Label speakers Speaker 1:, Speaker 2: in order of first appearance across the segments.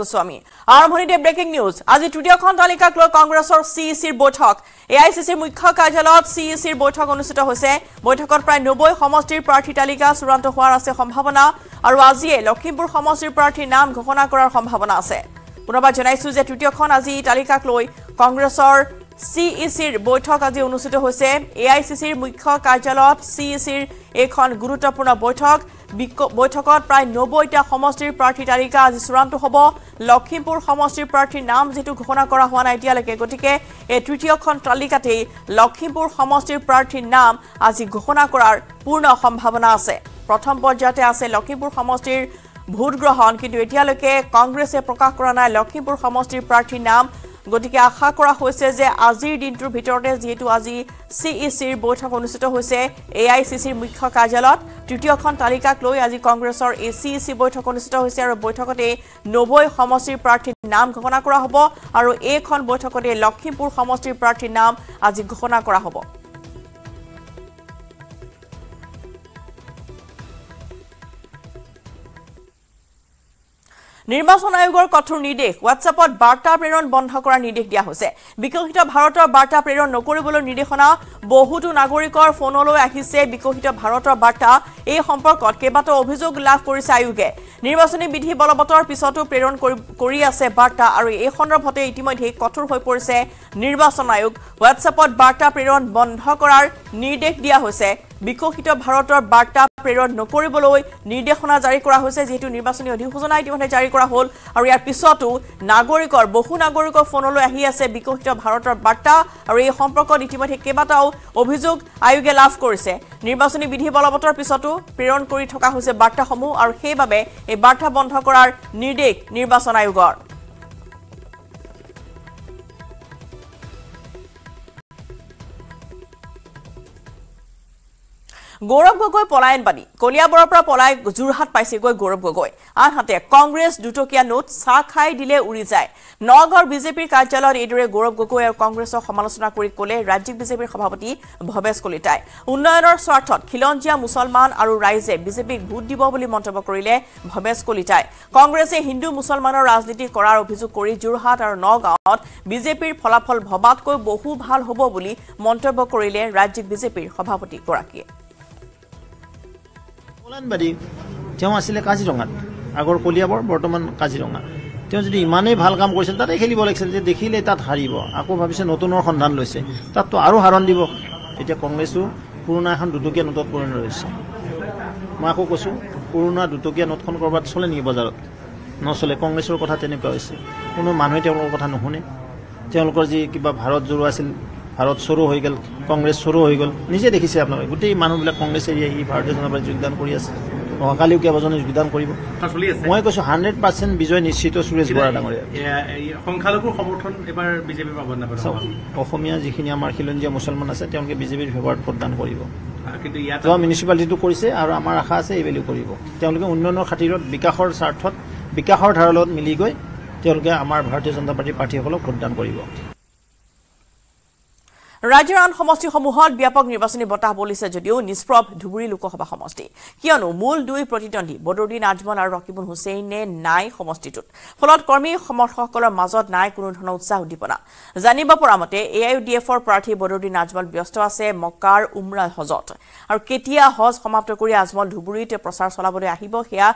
Speaker 1: গোস্বামী আৰম্ভণিতে breaking news আজি তৃতীয়খন তালিকাক লৈ কংগ্ৰেছৰ চি ই চিৰ বৈঠক এ আই চি চিৰ মুখ্য কাৰ্যালয়ত চি ই চিৰ বৈঠক অনুষ্ঠিত হৈছে বৈঠকত প্ৰায় নব্বৈ সমষ্টিৰ প্ৰাৰ্থী তালিকা চূড়ান্ত হোৱাৰ আছে সম্ভাৱনা আৰু আজিয়ে লখিমপুৰ সমষ্টিৰ প্ৰাৰ্থীৰ নাম ঘোষণা কৰাৰ সম্ভাৱনা আছে পুনৰবাৰ জনাইছো যে তৃতীয়খন আজি তালিকাক লৈ কংগ্ৰেছৰ চি ই চিৰ বৈঠক আজি অনুষ্ঠিত হৈছে এ আই চি চিৰ মুখ্য কাৰ্যালয়ত চি ই চিৰ এইখন গুৰুত্বপূৰ্ণ বৈঠক বৈঠকত প্ৰায় নব্বৈটা সমষ্টিৰ প্ৰাৰ্থীৰ তালিকা আজি চূড়ান্ত হ'ব লখিমপুৰ সমষ্টিৰ প্ৰাৰ্থীৰ নাম যিটো ঘোষণা কৰা হোৱা নাই এতিয়ালৈকে গতিকে এই তৃতীয়খন তালিকাতেই লখিমপুৰ সমষ্টিৰ প্ৰাৰ্থীৰ নাম আজি ঘোষণা কৰাৰ পূৰ্ণ সম্ভাৱনা আছে প্ৰথম পৰ্যায়তে আছে লখিমপুৰ সমষ্টিৰ ভোটগ্ৰহণ কিন্তু এতিয়ালৈকে কংগ্ৰেছে প্ৰকাশ কৰা নাই লখিমপুৰ সমষ্টিৰ প্ৰাৰ্থীৰ নাম গতিকে আশা কৰা হৈছে যে আজিৰ দিনটোৰ ভিতৰতে যিহেতু আজি চি ই চিৰ বৈঠক অনুষ্ঠিত হৈছে এ আই চি চিৰ মুখ্য কাৰ্যালয়ত তৃতীয়খন তালিকাক লৈ আজি কংগ্ৰেছৰ এ চি ই চি বৈঠক অনুষ্ঠিত হৈছে আৰু বৈঠকতে নব্বৈ সমষ্টিৰ প্ৰাৰ্থীৰ নাম ঘোষণা কৰা হ'ব আৰু এইখন বৈঠকতে লখিমপুৰ সমষ্টিৰ প্ৰাৰ্থীৰ নাম আজি ঘোষণা কৰা হ'ব নিৰ্বাচন আয়োগৰ কঠোৰ নিৰ্দেশ হোৱাটছএপত বাৰ্তা প্ৰেৰণ বন্ধ কৰাৰ নিৰ্দেশ দিয়া হৈছে বিকশিত ভাৰতৰ বাৰ্তা প্ৰেৰণ নকৰিবলৈ নিৰ্দেশনা বহুতো নাগৰিকৰ ফোনলৈ আহিছে বিকশিত ভাৰতৰ বাৰ্তা এই সম্পৰ্কত কেইবাটাও অভিযোগ লাভ কৰিছে আয়োগে নিৰ্বাচনী বিধি বলবতৰ পিছতো প্ৰেৰণ কৰি আছে বাৰ্তা আৰু এই সন্দৰ্ভতে ইতিমধ্যে কঠোৰ হৈ পৰিছে নিৰ্বাচন আয়োগ হোৱাটছএপত বাৰ্তা প্ৰেৰণ বন্ধ কৰাৰ নিৰ্দেশ দিয়া হৈছে বিকশিত ভাৰতৰ বাৰ্তা প্ৰেৰণ নকৰিবলৈ নিৰ্দেশনা জাৰি কৰা হৈছে যিহেতু নিৰ্বাচনী অধিসূচনা ইতিমধ্যে জাৰি কৰা হ'ল আৰু ইয়াৰ পিছতো নাগৰিকৰ বহু নাগৰিকৰ ফোনলৈ আহি আছে বিকশিত ভাৰতৰ বাৰ্তা আৰু এই সম্পৰ্কত ইতিমধ্যে কেইবাটাও অভিযোগ আয়োগে লাভ কৰিছে নিৰ্বাচনী বিধি বলৱতৰ পিছতো প্ৰেৰণ কৰি থকা হৈছে বাৰ্তাসমূহ আৰু সেইবাবে এই বাৰ্তা বন্ধ কৰাৰ নিৰ্দেশ নিৰ্বাচন আয়োগৰ গৌৰৱ গগৈ পলায়ন বাণী কলিয়াবৰৰ পৰা পলাই যোৰহাট পাইছেগৈ গৌৰৱ গগৈ আনহাতে কংগ্ৰেছ দুটকীয়া নোট চাহ খাই দিলে উৰি যায় নগাঁৱৰ বিজেপিৰ কাৰ্যালয়ত এইদৰে গৌৰৱ গগৈ আৰু কংগ্ৰেছক সমালোচনা কৰি ক'লে ৰাজ্যিক বিজেপিৰ সভাপতি ভৱেশ কলিতাই উন্নয়নৰ স্বাৰ্থত খিলঞ্জীয়া মুছলমান আৰু ৰাইজে বিজেপিক ভোট দিব বুলি মন্তব্য কৰিলে ভৱেশ কলিতাই কংগ্ৰেছে হিন্দু মুছলমানৰ ৰাজনীতি কৰাৰ অভিযোগ কৰি যোৰহাট আৰু নগাঁৱত বিজেপিৰ ফলাফল ভবাতকৈ বহু ভাল হ'ব বুলি মন্তব্য কৰিলে ৰাজ্যিক বিজেপিৰ সভাপতিগৰাকীয়ে
Speaker 2: বাগানবাড়ী তেওঁ আছিলে কাজিৰঙাত আগৰ কলিয়াবৰ বৰ্তমান কাজিৰঙা তেওঁ যদি ইমানেই ভাল কাম কৰিছিল তাতে খেলিব লাগিছিল যে দেখিলে তাত হাৰিব আকৌ ভাবিছে নতুনৰ সন্ধান লৈছে তাততো আৰু হাৰণ দিব এতিয়া কংগ্ৰেছো পুৰণা এখন দুটকীয়া নোটত পৰিণত হৈছে মই আকৌ কৈছোঁ পুৰণা দুটকীয়া নোটখন ক'ৰবাত চলে নেকি বজাৰত নচলে কংগ্ৰেছৰ কথা তেনেকুৱা হৈছে কোনো মানুহে তেওঁলোকৰ কথা নুশুনে তেওঁলোকৰ যি কিবা ভাৰত জোৰো আছিল ভাৰত চৰু হৈ গ'ল কংগ্ৰেছ চৰু হৈ গ'ল নিজে দেখিছে আপোনালোকে গোটেই মানুহবিলাক কংগ্ৰেছ এৰি আহি ভাৰতীয় জনতা পাৰ্টী যোগদান কৰি আছে অহাকালিও কেইবাজনো যোগদান কৰিব মই কৈছোঁ হাণ্ড্ৰেড পাৰ্চেণ্ট বিজয় নিশ্চিত সুৰেশ বৰা ডাঙৰীয়া সংখ্যালঘুৰ অসমীয়া যিখিনি আমাৰ খিলঞ্জীয়া মুছলমান আছে তেওঁলোকে বিজেপিৰ ফেভাৰত ভোটদান কৰিব কিন্তু ইয়াত মিউনিচিপালিটিটো কৰিছে আৰু আমাৰ আশা আছে এইবেলিও কৰিব তেওঁলোকে উন্নয়নৰ খাতিৰত বিকাশৰ স্বাৰ্থত বিকাশৰ ধাৰালত মিলি গৈ তেওঁলোকে আমাৰ ভাৰতীয় জনতা পাৰ্টীৰ প্ৰাৰ্থীসকলক ভোটদান কৰিব
Speaker 1: ৰাজ্যৰ আন সমষ্টিসমূহত ব্যাপক নিৰ্বাচনী বতাহ বলিছে যদিও নিষ্প্ৰভ ধুবুৰী লোকসভা সমষ্টি কিয়নো মূল দুই প্ৰতিদ্বন্দ্বী বদৰুদ্দিন আজমল আৰু ৰকিবুল হুছেইনে নাই সমষ্টিটোত ফলত কৰ্মী সমৰ্থকসকলৰ মাজত নাই কোনোধৰণৰ উৎসাহ উদ্দীপনা জানিব পৰা মতে এ আই ইউ ডি এফৰ প্ৰাৰ্থী বদৰুদ্দিন আজমল ব্যস্ত আছে মক্কাৰ উমৰা হজত আৰু কেতিয়া হজ সমাপ্ত কৰি আজমল ধুবুৰীত প্ৰচাৰ চলাবলৈ আহিব সেয়া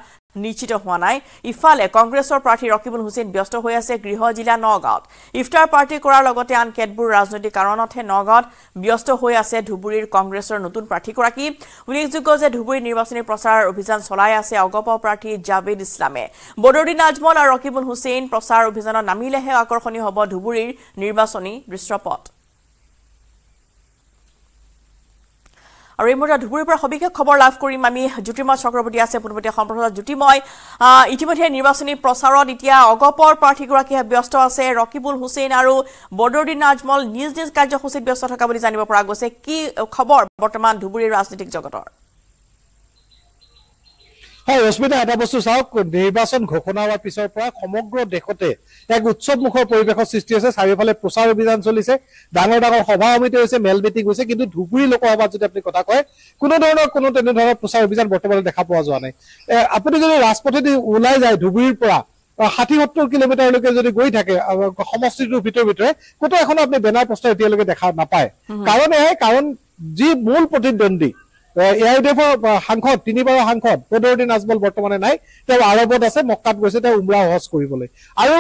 Speaker 1: নিশ্চিত হোৱা নাই ইফালে কংগ্ৰেছৰ প্ৰাৰ্থী ৰকিবুল হুছেইন ব্যস্ত হৈ আছে গৃহ জিলা নগাঁৱত ইফতাৰ পাৰ্টি কৰাৰ লগতে আন কেতবোৰ ৰাজনৈতিক কাৰণতহে নগাঁৱত ব্যস্ত হৈ আছে ধুবুৰীৰ কংগ্ৰেছৰ নতুন প্ৰাৰ্থীগৰাকী উল্লেখযোগ্য যে ধুবুৰীৰ নিৰ্বাচনী প্ৰচাৰ অভিযান চলাই আছে অগপ প্ৰাৰ্থী জাভেদ ইছলামে বদৰুদ্দিন আজমল আৰু ৰকিবুল হুছেইন প্ৰচাৰ অভিযানত নামিলেহে আকৰ্ষণীয় হ'ব ধুবুৰীৰ নিৰ্বাচনী দৃশ্যপথ আৰু এই মুহূৰ্তত ধুবুৰীৰ পৰা সবিশেষ খবৰ লাভ কৰিম আমি জ্যোতিময় চক্ৰৱৰ্তী আছে পোনপটীয়া সম্প্ৰচাৰ জ্যোতিময় ইতিমধ্যে নিৰ্বাচনী প্ৰচাৰত এতিয়া অগপৰ প্ৰাৰ্থীগৰাকীয়ে ব্যস্ত আছে ৰকিবুল হুছেইন আৰু বদৰুদ্দিন আজমল নিজ নিজ কাৰ্যসূচীত ব্যস্ত থকা বুলি জানিব পৰা গৈছে কি খবৰ বৰ্তমান ধুবুৰীৰ ৰাজনৈতিক জগতৰ
Speaker 3: হয় ৰশ্মিতা এটা বস্তু চাওক নিৰ্বাচন ঘোষণা হোৱাৰ পিছৰ পৰা সমগ্ৰ দেশতে এক উৎসৱমুখৰ পৰিৱেশৰ সৃষ্টি হৈছে চাৰিওফালে প্ৰচাৰ অভিযান চলিছে ডাঙৰ ডাঙৰ সভা সমিতি হৈছে মেল মিটিং হৈছে কিন্তু ধুবুৰী লোকসভাত যদি আপুনি কথা কয় কোনো ধৰণৰ কোনো তেনেধৰণৰ প্ৰচাৰ অভিযান বৰ্তমানে দেখা পোৱা যোৱা নাই আপুনি যদি ৰাজপথেদি ওলাই যায় ধুবুৰীৰ পৰা ষাঠি সত্তৰ কিলোমিটাৰলৈকে যদি গৈ থাকে সমষ্টিটোৰ ভিতৰে ভিতৰে কতো এখনো আপুনি বেনাৰ প্ৰস্তাৱ এতিয়ালৈকে দেখা নাপায় কাৰণ এয়াই কাৰণ যি মূল প্ৰতিদ্বন্দ্বী সাংসদ তিনিবাৰৰ সাংসদ বদৰুদ্দিন আজমল বৰ্তমানে নাই তেওঁ আৰবত আছে মক্কাত গৈছে তেওঁ উমৰা সহজ কৰিবলৈ আৰু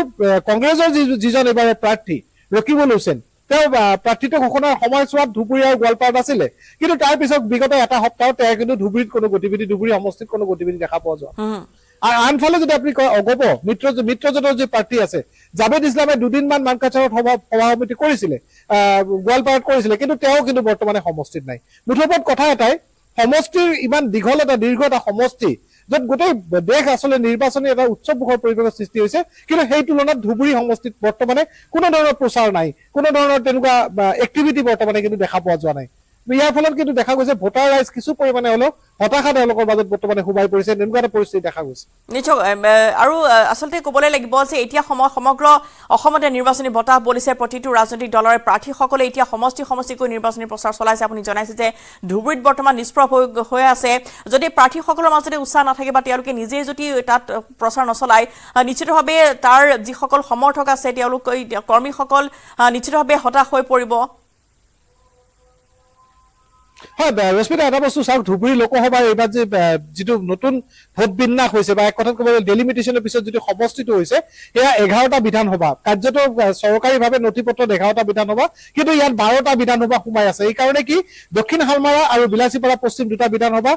Speaker 3: কংগ্ৰেছৰ যিজন এইবাৰ প্ৰাৰ্থী ৰকিবুল হুছেন তেওঁ প্ৰাৰ্থিত্ব ঘোষণাৰ সময়ছোৱাত ধুবুৰী আৰু গোৱালপাৰাত আছিলে কিন্তু তাৰপিছত বিগত এটা সপ্তাহত তেওঁ কিন্তু ধুবুৰীত কোনো গতিবিধি ধুবুৰী সমষ্টিত কোনো গতিবিধি দেখা পোৱা যোৱা আৰু আনফালে যদি আপুনি কয় অগব মিত্ৰজোঁট মিত্ৰজোঁটৰ যি প্ৰাৰ্থী আছে জাভেদ ইছলামে দুদিনমান মানকাচাৰত সভা সভাপতি কৰিছিলে আহ গোৱালপাৰাত কৰিছিলে কিন্তু তেওঁ কিন্তু বৰ্তমানে সমষ্টিত নাই মুঠৰ ওপৰত কথা এটাই সমষ্টিৰ ইমান দীঘল এটা দীৰ্ঘ এটা সমষ্টি য'ত গোটেই দেশ আচলতে নিৰ্বাচনী এটা উৎসৱমুখৰ পৰিৱেশৰ সৃষ্টি হৈছে কিন্তু সেই তুলনাত ধুবুৰী সমষ্টিত বৰ্তমানে কোনো ধৰণৰ প্ৰচাৰ নাই কোনো ধৰণৰ তেনেকুৱা এক্টিভিটি বৰ্তমানে কিন্তু দেখা পোৱা যোৱা নাই ইয়াৰ ফলত কিন্তু দেখা গৈছে ভোটাৰ ৰাইজ কিছু পৰিমাণে হলেও হতাশা তেওঁলোকৰ মাজত বৰ্তমানে সোমাই পৰিছে তেনেকুৱা এটা পৰিস্থিতি দেখা গৈছে
Speaker 1: নিশ্চয় আৰু আচলতে ক'বলৈ লাগিব যে এতিয়া সময় সমগ্ৰ অসমতে নিৰ্বাচনী বতাহ বলিছে প্ৰতিটো ৰাজনৈতিক দলৰ প্ৰাৰ্থীসকলে এতিয়া সমষ্টি সমষ্টিকৈ নিৰ্বাচনী প্ৰচাৰ চলাইছে আপুনি জনাইছে যে ধুবুৰীত বৰ্তমান নিষ্প্ৰভ হৈ আছে যদি প্ৰাৰ্থীসকলৰ মাজতে উৎসাহ নাথাকে বা তেওঁলোকে নিজেই যদি তাত প্ৰচাৰ নচলায় নিশ্চিতভাৱে তাৰ যিসকল সমৰ্থক আছে তেওঁলোক কৰ্মীসকল নিশ্চিতভাৱে হতাশ হৈ পৰিব
Speaker 3: হয় ৰশ্মিতা এটা বস্তু চাওক ধুবুৰী লোকসভাৰ এইবাৰ যে যিটো নতুন ভোট বিন্যাস হৈছে বা এক কথাত ক'বলৈ ডেলিমিটেশ্যনৰ পিছত যিটো সমষ্টিটো হৈছে সেয়া এঘাৰটা বিধানসভা কাৰ্যটো চৰকাৰীভাৱে নথি পত্ৰত এঘাৰটা বিধানসভা কিন্তু ইয়াত বাৰটা বিধানসভা সোমাই আছে এইকাৰণে কি দক্ষিণ হালমাৰা আৰু বিলাচীপাৰা পশ্চিম দুটা বিধানসভা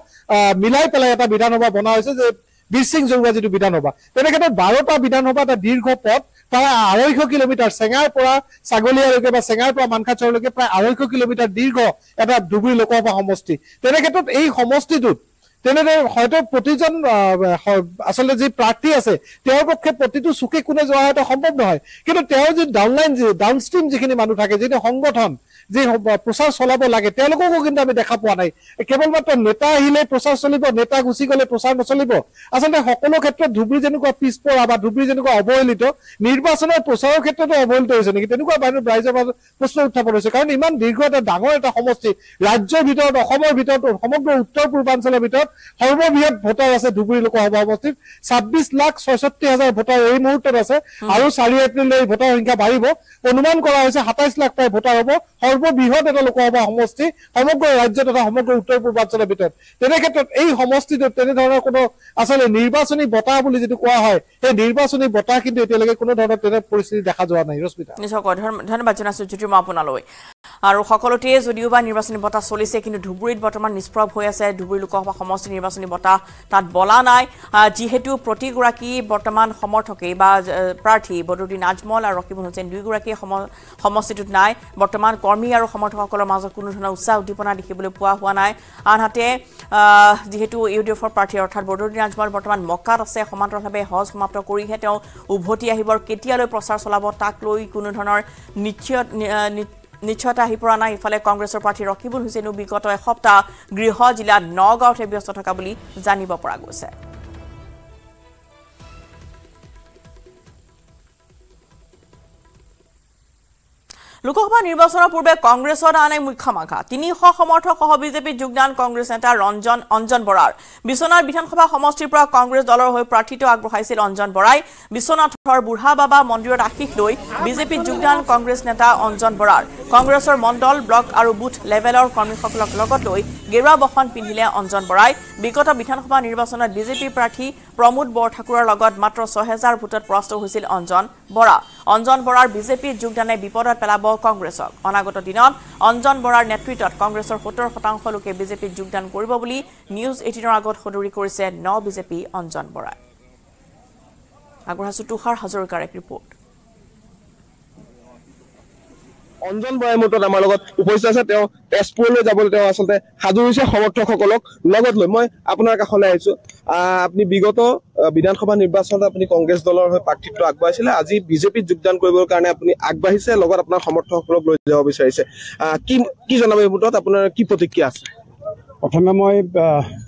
Speaker 3: মিলাই পেলাই এটা বিধানসভা বনোৱা হৈছে যে বিশ্বিং জৰুৱা যিটো বিধানসভা তেনেক্ষেত্ৰত বাৰটা বিধানসভা এটা দীৰ্ঘ পথ প্ৰায় আঢ়ৈশ কিলোমিটাৰ চেঙাৰ পৰা ছাগলীয়ালৈকে বা চেঙাৰ পৰা মানখাচৰলৈকে প্ৰায় আঢ়ৈশ কিলোমিটাৰ দীৰ্ঘ এটা ধুবুৰী লোকসভা সমষ্টি তেনেক্ষেত্ৰত এই সমষ্টিটোত তেনেদৰে হয়তো প্ৰতিজন আচলতে যি প্ৰাৰ্থী আছে তেওঁৰ পক্ষে প্ৰতিটো চুকে কোণে যোৱা হয়তো সম্ভৱ নহয় কিন্তু তেওঁৰ যি ডাউন লাইন যি ডাউন ষ্ট্ৰীম যিখিনি মানুহ থাকে যিটো সংগঠন যি প্ৰচাৰ চলাব লাগে তেওঁলোককো কিন্তু আমি দেখা পোৱা নাই কেৱল মাত্ৰ নেতা আহিলে প্ৰচাৰ চলিব নেতা গুচি গ'লে প্ৰচাৰ নচলিব আচলতে সকলো ক্ষেত্ৰত ধুবুৰী যেনেকুৱা পিছপৰা বা ধুবুৰী যেনেকুৱা অৱহেলিত নিৰ্বাচনৰ প্ৰচাৰৰ ক্ষেত্ৰতো অৱহেলিত হৈছে নেকি তেনেকুৱা বাহিৰত ৰাইজৰ মাজত প্ৰশ্ন উত্থাপন হৈছে কাৰণ ইমান দীৰ্ঘ এটা ডাঙৰ এটা সমষ্টি ৰাজ্যৰ ভিতৰত অসমৰ ভিতৰত সমগ্ৰ উত্তৰ পূৰ্বাঞ্চলৰ ভিতৰত সৰ্ববৃহৎ ভোটাৰ আছে ধুবুৰী লোকসভা সমষ্টিত ছাব্বিছ লাখ ছয়ষষ্ঠি হাজাৰ ভোটাৰ এই মুহূৰ্তত আছে আৰু চাৰি এপ্ৰিললৈ ভোটাৰ সংখ্যা বাঢ়িব অনুমান কৰা হৈছে সাতাইছ লাখ প্ৰায় ভোটাৰ হ'ব সৰ্ব এটা লোকসভা সমষ্টি সমগ্ৰ ৰাজ্য তথা সমগ্ৰ উত্তৰ পূৰ্বাঞ্চলৰ ভিতৰত তেনে ক্ষেত্ৰত এই সমষ্টিটোত তেনেধৰণৰ কোনো আচলতে নিৰ্বাচনী বঁটা বুলি যিটো কোৱা হয় সেই নিৰ্বাচনী বঁটা কিন্তু এতিয়ালৈকে কোনো ধৰণৰ তেনে পৰিস্থিতি দেখা যোৱা নাই ৰশ্মিতা
Speaker 1: ধন্যবাদ জনাইছো জ্যোতি মই আপোনালৈ আৰু সকলোতে যদিও বা নিৰ্বাচনী বঁটা চলিছে কিন্তু ধুবুৰীত বৰ্তমান নিষ্প্ৰভ হৈ আছে ধুবুৰী লোকসভা সমষ্টি নিৰ্বাচনী বঁটা তাত বলা নাই যিহেতু প্ৰতিগৰাকী বৰ্তমান সমৰ্থকেই বা প্ৰাৰ্থী বদৰুদ্দিন আজমল আৰু ৰকিবুল হুছেইন দুয়োগৰাকীয়ে সমষ্টিটোত নাই বৰ্তমান কৰ্মী কৰ্মী আৰু সমৰ্থকসকলৰ মাজত কোনো ধৰণৰ উৎসাহ উদ্দীপনা দেখিবলৈ পোৱা হোৱা নাই আনহাতে যিহেতু ইউ ডি এফৰ প্ৰাৰ্থী অৰ্থাৎ বদৰুদ্দিন আজমল বৰ্তমান মকাত আছে সমান্তৰালভাৱে হজ সমাপ্ত কৰিহে তেওঁ উভতি আহিব কেতিয়ালৈ প্ৰচাৰ চলাব তাক লৈ কোনো ধৰণৰ নিশ্চয়তা আহি পৰা নাই ইফালে কংগ্ৰেছৰ প্ৰাৰ্থী ৰকিবুল হুছেইনো বিগত এসপ্তাহ গৃহ জিলা নগাঁৱতহে ব্যস্ত থকা বুলি জানিব পৰা গৈছে লোকসভা নিৰ্বাচনৰ পূৰ্বে কংগ্ৰেছৰ আন এক মুখ্য আঘাত তিনিশ সমৰ্থক সহ বিজেপিত যোগদান কংগ্ৰেছ নেতা ৰঞ্জন অঞ্জন বৰাৰ বিশ্বনাথ বিধানসভা সমষ্টিৰ পৰা কংগ্ৰেছ দলৰ হৈ প্ৰাৰ্থিত্ব আগবঢ়াইছিল অঞ্জন বৰাই বিশ্বনাথৰ বুঢ়া বাবা মন্দিৰত আশীষ লৈ বিজেপিত যোগদান কংগ্ৰেছ নেতা অঞ্জন বৰাৰ কংগ্ৰেছৰ মণ্ডল ব্লক আৰু বুথ লেভেলৰ কৰ্মীসকলক লগত লৈ গেৰুৱা বসন পিন্ধিলে অঞ্জন বৰাই বিগত বিধানসভা নিৰ্বাচনত বিজেপিৰ প্ৰাৰ্থী প্ৰমোদ বৰঠাকুৰৰ লগত মাত্ৰ ছহেজাৰ ভোটত পৰাস্ত হৈছিল অঞ্জন বৰা অঞ্জন বৰাৰ বিজেপিত যোগদানে বিপদত পেলাব কংগ্ৰেছক অনাগত দিনত অঞ্জন বৰাৰ নেতৃত্বত কংগ্ৰেছৰ সত্তৰ শতাংশ লোকে বিজেপিত যোগদান কৰিব বুলি নিউজ এইটিনৰ আগত সদৰি কৰিছে ন বিজেপি অঞ্জন বৰাই আগবঢ়াইছো তুষাৰ হাজৰিকাৰ এক ৰিপৰ্ট
Speaker 4: অঞ্জন বৰাই বৰাইমূৰত আমাৰ লগত উপস্থিত আছে তেওঁ তেজপুৰলৈ যাবলৈ তেওঁ আচলতে সাজু হৈছে সমৰ্থকসকলক লগত লৈ মই আপোনাৰ কাষলৈ আহিছোঁ আপুনি বিগত বিধানসভা নিৰ্বাচনত আপুনি কংগ্ৰেছ দলৰ হৈ প্ৰাৰ্থিত্ব আগবাঢ়িছিলে আজি বিজেপিত যোগদান কৰিবৰ কাৰণে আপুনি আগবাঢ়িছে লগত আপোনাৰ সমৰ্থকসকলক লৈ যাব বিচাৰিছে কি কি জনাব এই মুহূৰ্তত আপোনাৰ কি প্ৰতিক্ৰিয়া আছে
Speaker 2: প্ৰথমে মই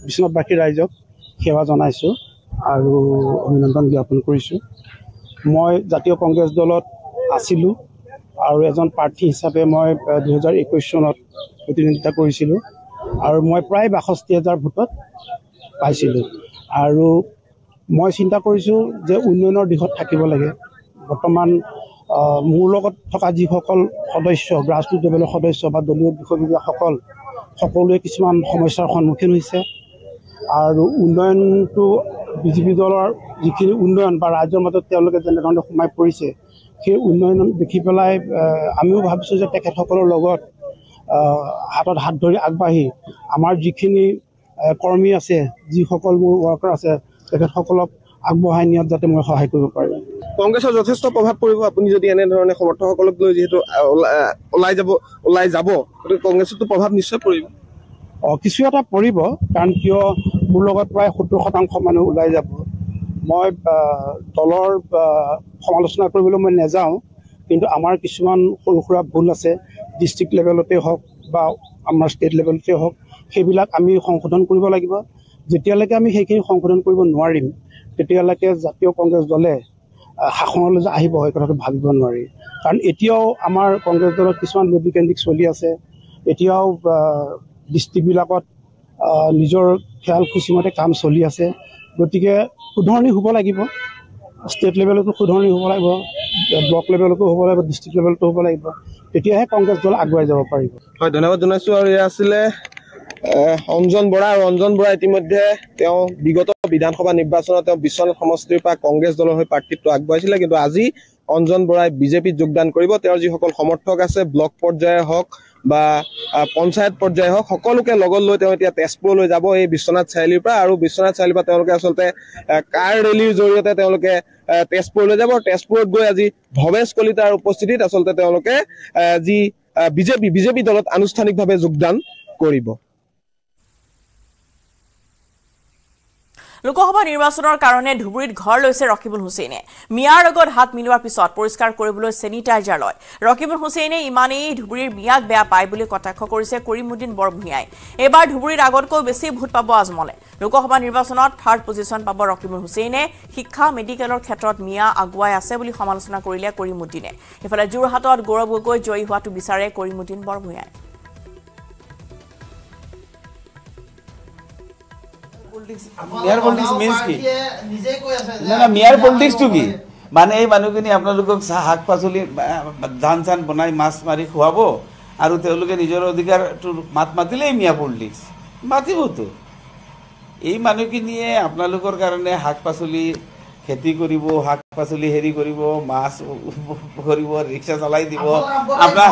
Speaker 2: বিশ্বনাথবাসী ৰাইজক সেৱা জনাইছো আৰু অভিনন্দন জ্ঞাপন কৰিছো মই জাতীয় কংগ্ৰেছ দলত আছিলোঁ আৰু এজন প্ৰাৰ্থী হিচাপে মই দুহেজাৰ একৈছ চনত প্ৰতিদ্বন্দ্বিতা কৰিছিলোঁ আৰু মই প্ৰায় বাষষ্ঠি হাজাৰ ভোটত পাইছিলোঁ আৰু মই চিন্তা কৰিছোঁ যে উন্নয়নৰ দিশত থাকিব লাগে বৰ্তমান মোৰ লগত থকা যিসকল সদস্য গ্ৰাছৰুট লেভেলৰ সদস্য বা দলীয় বিষয়বীয়াসকল সকলোৱে কিছুমান সমস্যাৰ সন্মুখীন হৈছে আৰু উন্নয়নটো বিজেপি দলৰ যিখিনি উন্নয়ন বা ৰাইজৰ মাজত তেওঁলোকে যেনেধৰণে সোমাই পৰিছে সেই উন্নয়ন দেখি পেলাই আমিও ভাবিছোঁ যে তেখেতসকলৰ লগত হাতত হাত ধৰি আগবাঢ়ি আমাৰ যিখিনি কৰ্মী আছে যিসকল মোৰ ৱৰ্কাৰ আছে তেখেতসকলক আগবঢ়াই নিয়াত যাতে মই সহায় কৰিব পাৰোঁ কংগ্ৰেছৰ
Speaker 4: যথেষ্ট প্ৰভাৱ পৰিব আপুনি যদি এনেধৰণে সমৰ্থকসকলক লৈ যিহেতু ওলাই যাব ওলাই যাব গতিকে কংগ্ৰেছতো প্ৰভাৱ নিশ্চয় পৰিব
Speaker 2: অঁ কিছু এটা পৰিব কাৰণ কিয় মোৰ লগত প্ৰায় সত্তৰ শতাংশ মানুহ ওলাই যাব মই দলৰ সমালোচনা কৰিবলৈ মই নেযাওঁ কিন্তু আমাৰ কিছুমান সৰু সুৰা ভুল আছে ডিষ্ট্ৰিক্ট লেভেলতে হওক বা আমাৰ ষ্টেট লেভেলতে হওক সেইবিলাক আমি সংশোধন কৰিব লাগিব যেতিয়ালৈকে আমি সেইখিনি সংশোধন কৰিব নোৱাৰিম তেতিয়ালৈকে জাতীয় কংগ্ৰেছ দলে শাসনলৈ যে আহিব সেই কথাটো ভাবিব নোৱাৰি কাৰণ এতিয়াও আমাৰ কংগ্ৰেছ দলত কিছুমান লবিকেন্দ্ৰিক চলি আছে এতিয়াও ডিষ্ট্ৰিকবিলাকত নিজৰ খেয়াল খুচিমতে কাম চলি আছে গতিকে শুধৰণি হ'ব লাগিব ষ্টেট লেভেলতো শুধৰণি হ'ব লাগিব ব্লক লেভেলতো হ'ব লাগিব ডিষ্ট্ৰিক্ট লেভেলতো হ'ব লাগিব তেতিয়াহে কংগ্ৰেছ দল আগুৱাই যাব পাৰিব
Speaker 4: হয় ধন্যবাদ জনাইছোঁ আৰু এয়া আছিলে অঞ্জন বৰা আৰু অঞ্জন বৰা ইতিমধ্যে তেওঁ বিগত বিধানসভা নিৰ্বাচনত তেওঁ বিশ্বনাথ সমষ্টিৰ পৰা কংগ্ৰেছ দলৰ হৈ প্ৰাৰ্থিত্ব আগবঢ়াইছিলে কিন্তু আজি অঞ্জন বৰাই বিজেপিত যোগদান কৰিব তেওঁৰ যিসকল সমৰ্থক আছে ব্লক পৰ্যায়ৰ হওক বা পঞ্চায়ত পৰ্যায় হওক সকলোকে লগত লৈ তেওঁ এতিয়া তেজপুৰলৈ যাব এই বিশ্বনাথ চাৰিআলিৰ পৰা আৰু বিশ্বনাথ চাৰিআলিৰ পৰা তেওঁলোকে আচলতে কাৰ ৰেলীৰ জৰিয়তে তেওঁলোকে তেজপুৰলৈ যাব আৰু তেজপুৰত গৈ আজি ভৱেশ কলিতাৰ উপস্থিতিত আচলতে তেওঁলোকে যি বিজেপি বিজেপি দলত আনুষ্ঠানিকভাৱে যোগদান কৰিব
Speaker 1: লোকসভা নিৰ্বাচনৰ কাৰণে ধুবুৰীত ঘৰ লৈছে ৰকিবুল হুছেইনে মিয়াৰ লগত হাত মিলোৱাৰ পিছত পৰিষ্কাৰ কৰিবলৈ চেনিটাইজাৰ লয় ৰকিবুল হুছেইনে ইমানেই ধুবুৰীৰ মিয়াক বেয়া পায় বুলি কটাক্ষ কৰিছে কৰিমুদ্দিন বৰভূঞাই এইবাৰ ধুবুৰীত আগতকৈ বেছি ভোট পাব আজমলে লোকসভা নিৰ্বাচনত থাৰ্ড পজিশ্যন পাব ৰকিবুল হুছেইনে শিক্ষা মেডিকেলৰ ক্ষেত্ৰত মিয়া আগুৱাই আছে বুলি সমালোচনা কৰিলে কৰিমুদ্দিনে ইফালে যোৰহাটত গৌৰৱ গগৈ জয়ী হোৱাটো বিচাৰে কৰিমুদ্দিন বৰভূঞাই
Speaker 5: মানে
Speaker 2: এই মানুহখিনি আপোনালোকক শাক পাচলি ধান চান বনাই মাছ মাৰি খুৱাব আৰু তেওঁলোকে নিজৰ অধিকাৰটো মাত মাতিলেই মিয়া পলিটিক্স ড্ৰিংকছ মাতিবতো এই মানুহখিনিয়ে আপোনালোকৰ কাৰণে শাক পাচলি খেতি কৰিব শাক পাচলি হেৰি কৰিব মাছ কৰিব ৰিক্সা চলাই দিব আপোনাৰ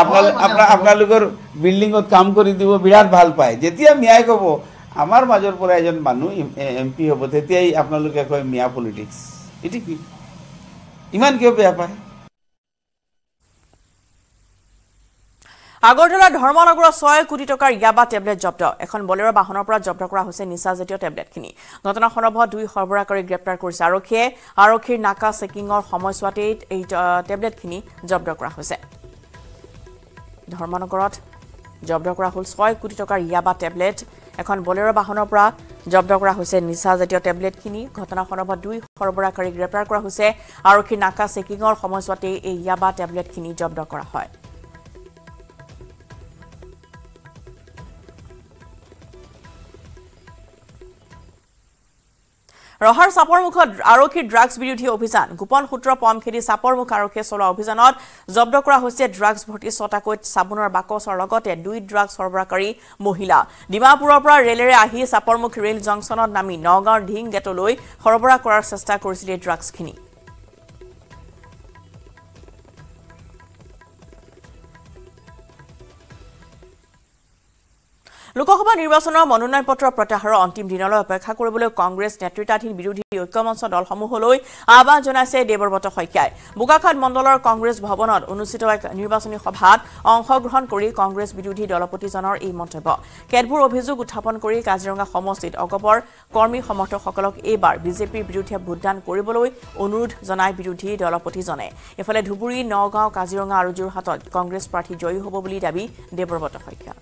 Speaker 2: আপোনাৰ আপোনালোকৰ বিল্ডিঙত কাম কৰি দিব বিৰাট ভাল পায় যেতিয়া মিয়াই ক'ব আমাৰ মাজৰ পৰা এজন মানুহ এম পি হ'ব তেতিয়াই আপোনালোকে কয় মিয়া পলিটিক্স এইটো কি ইমান কিয়
Speaker 1: বেয়া পায় আগৰতলাৰ ধৰ্মনগৰৰ ছয় কোটি টকাৰ ইয়াবা টেবলেট জব্দ এখন বলেৰ বাহনৰ পৰা জব্দ কৰা হৈছে নিচাজাতীয় টেবলেটখিনি ঘটনা সন্দৰ্ভত দুই সৰবৰাহকাৰী গ্ৰেপ্তাৰ কৰিছে আৰক্ষীয়ে আৰক্ষীৰ নাকা চেকিঙৰ সময়ছোৱাতেই এই টেবলেটখিনি জব্দ কৰা হৈছে ধৰ্মনগৰত জব্দ কৰা হ'ল ছয় কোটি টকাৰ ইয়াবা টেবলেট এখন বলেৰ বাহনৰ পৰা জব্দ কৰা হৈছে নিচাজাতীয় টেবলেটখিনি ঘটনা সন্দৰ্ভত দুই সৰবৰাহকাৰী গ্ৰেপ্তাৰ কৰা হৈছে আৰক্ষীৰ নাকা চেকিঙৰ সময়ছোৱাতেই এই ইয়াবা টেবলেটখিনি জব্দ কৰা হয় ৰহাৰ চাপৰ মুখত আৰক্ষীৰ ড্ৰাগছ বিৰোধী অভিযান গোপন সূত্ৰ পম খেদি চাপৰ মুখ আৰক্ষীয়ে চলোৱা অভিযানত জব্দ কৰা হৈছে ড্ৰাগছ ভৰ্তি ছটাকৈ চাবোনৰ বাকচৰ লগতে দুই ড্ৰাগছ সৰবৰাহকাৰী মহিলা ডিমাপুৰৰ পৰা ৰেলেৰে আহি চাপৰমুখ ৰেল জংচনত নামি নগাঁৱৰ ঢিং গেটলৈ সৰবৰাহ কৰাৰ চেষ্টা কৰিছিল এই ড্ৰাগছখিনি লোকসভা নিৰ্বাচনৰ মনোনয়ন পত্ৰ প্ৰত্যাহাৰৰ অন্তিম দিনলৈ অপেক্ষা কৰিবলৈ কংগ্ৰেছ নেতৃত্বাধীন বিৰোধী ঐক্যমঞ্চ দলসমূহলৈ আহ্বান জনাইছে দেৱব্ৰত শইকীয়াই বোকাখাত মণ্ডলৰ কংগ্ৰেছ ভৱনত অনুষ্ঠিত এক নিৰ্বাচনী সভাত অংশগ্ৰহণ কৰি কংগ্ৰেছ বিৰোধী দলপতিজনৰ এই মন্তব্য কেতবোৰ অভিযোগ উত্থাপন কৰি কাজিৰঙা সমষ্টিত অগপৰ কৰ্মী সমৰ্থকসকলক এইবাৰ বিজেপিৰ বিৰুদ্ধে ভোটদান কৰিবলৈ অনুৰোধ জনাই বিৰোধী দলপতিজনে ইফালে ধুবুৰী নগাঁও কাজিৰঙা আৰু যোৰহাটত কংগ্ৰেছ প্ৰাৰ্থী জয়ী হ'ব বুলি দাবী দেৱব্ৰত শইকীয়া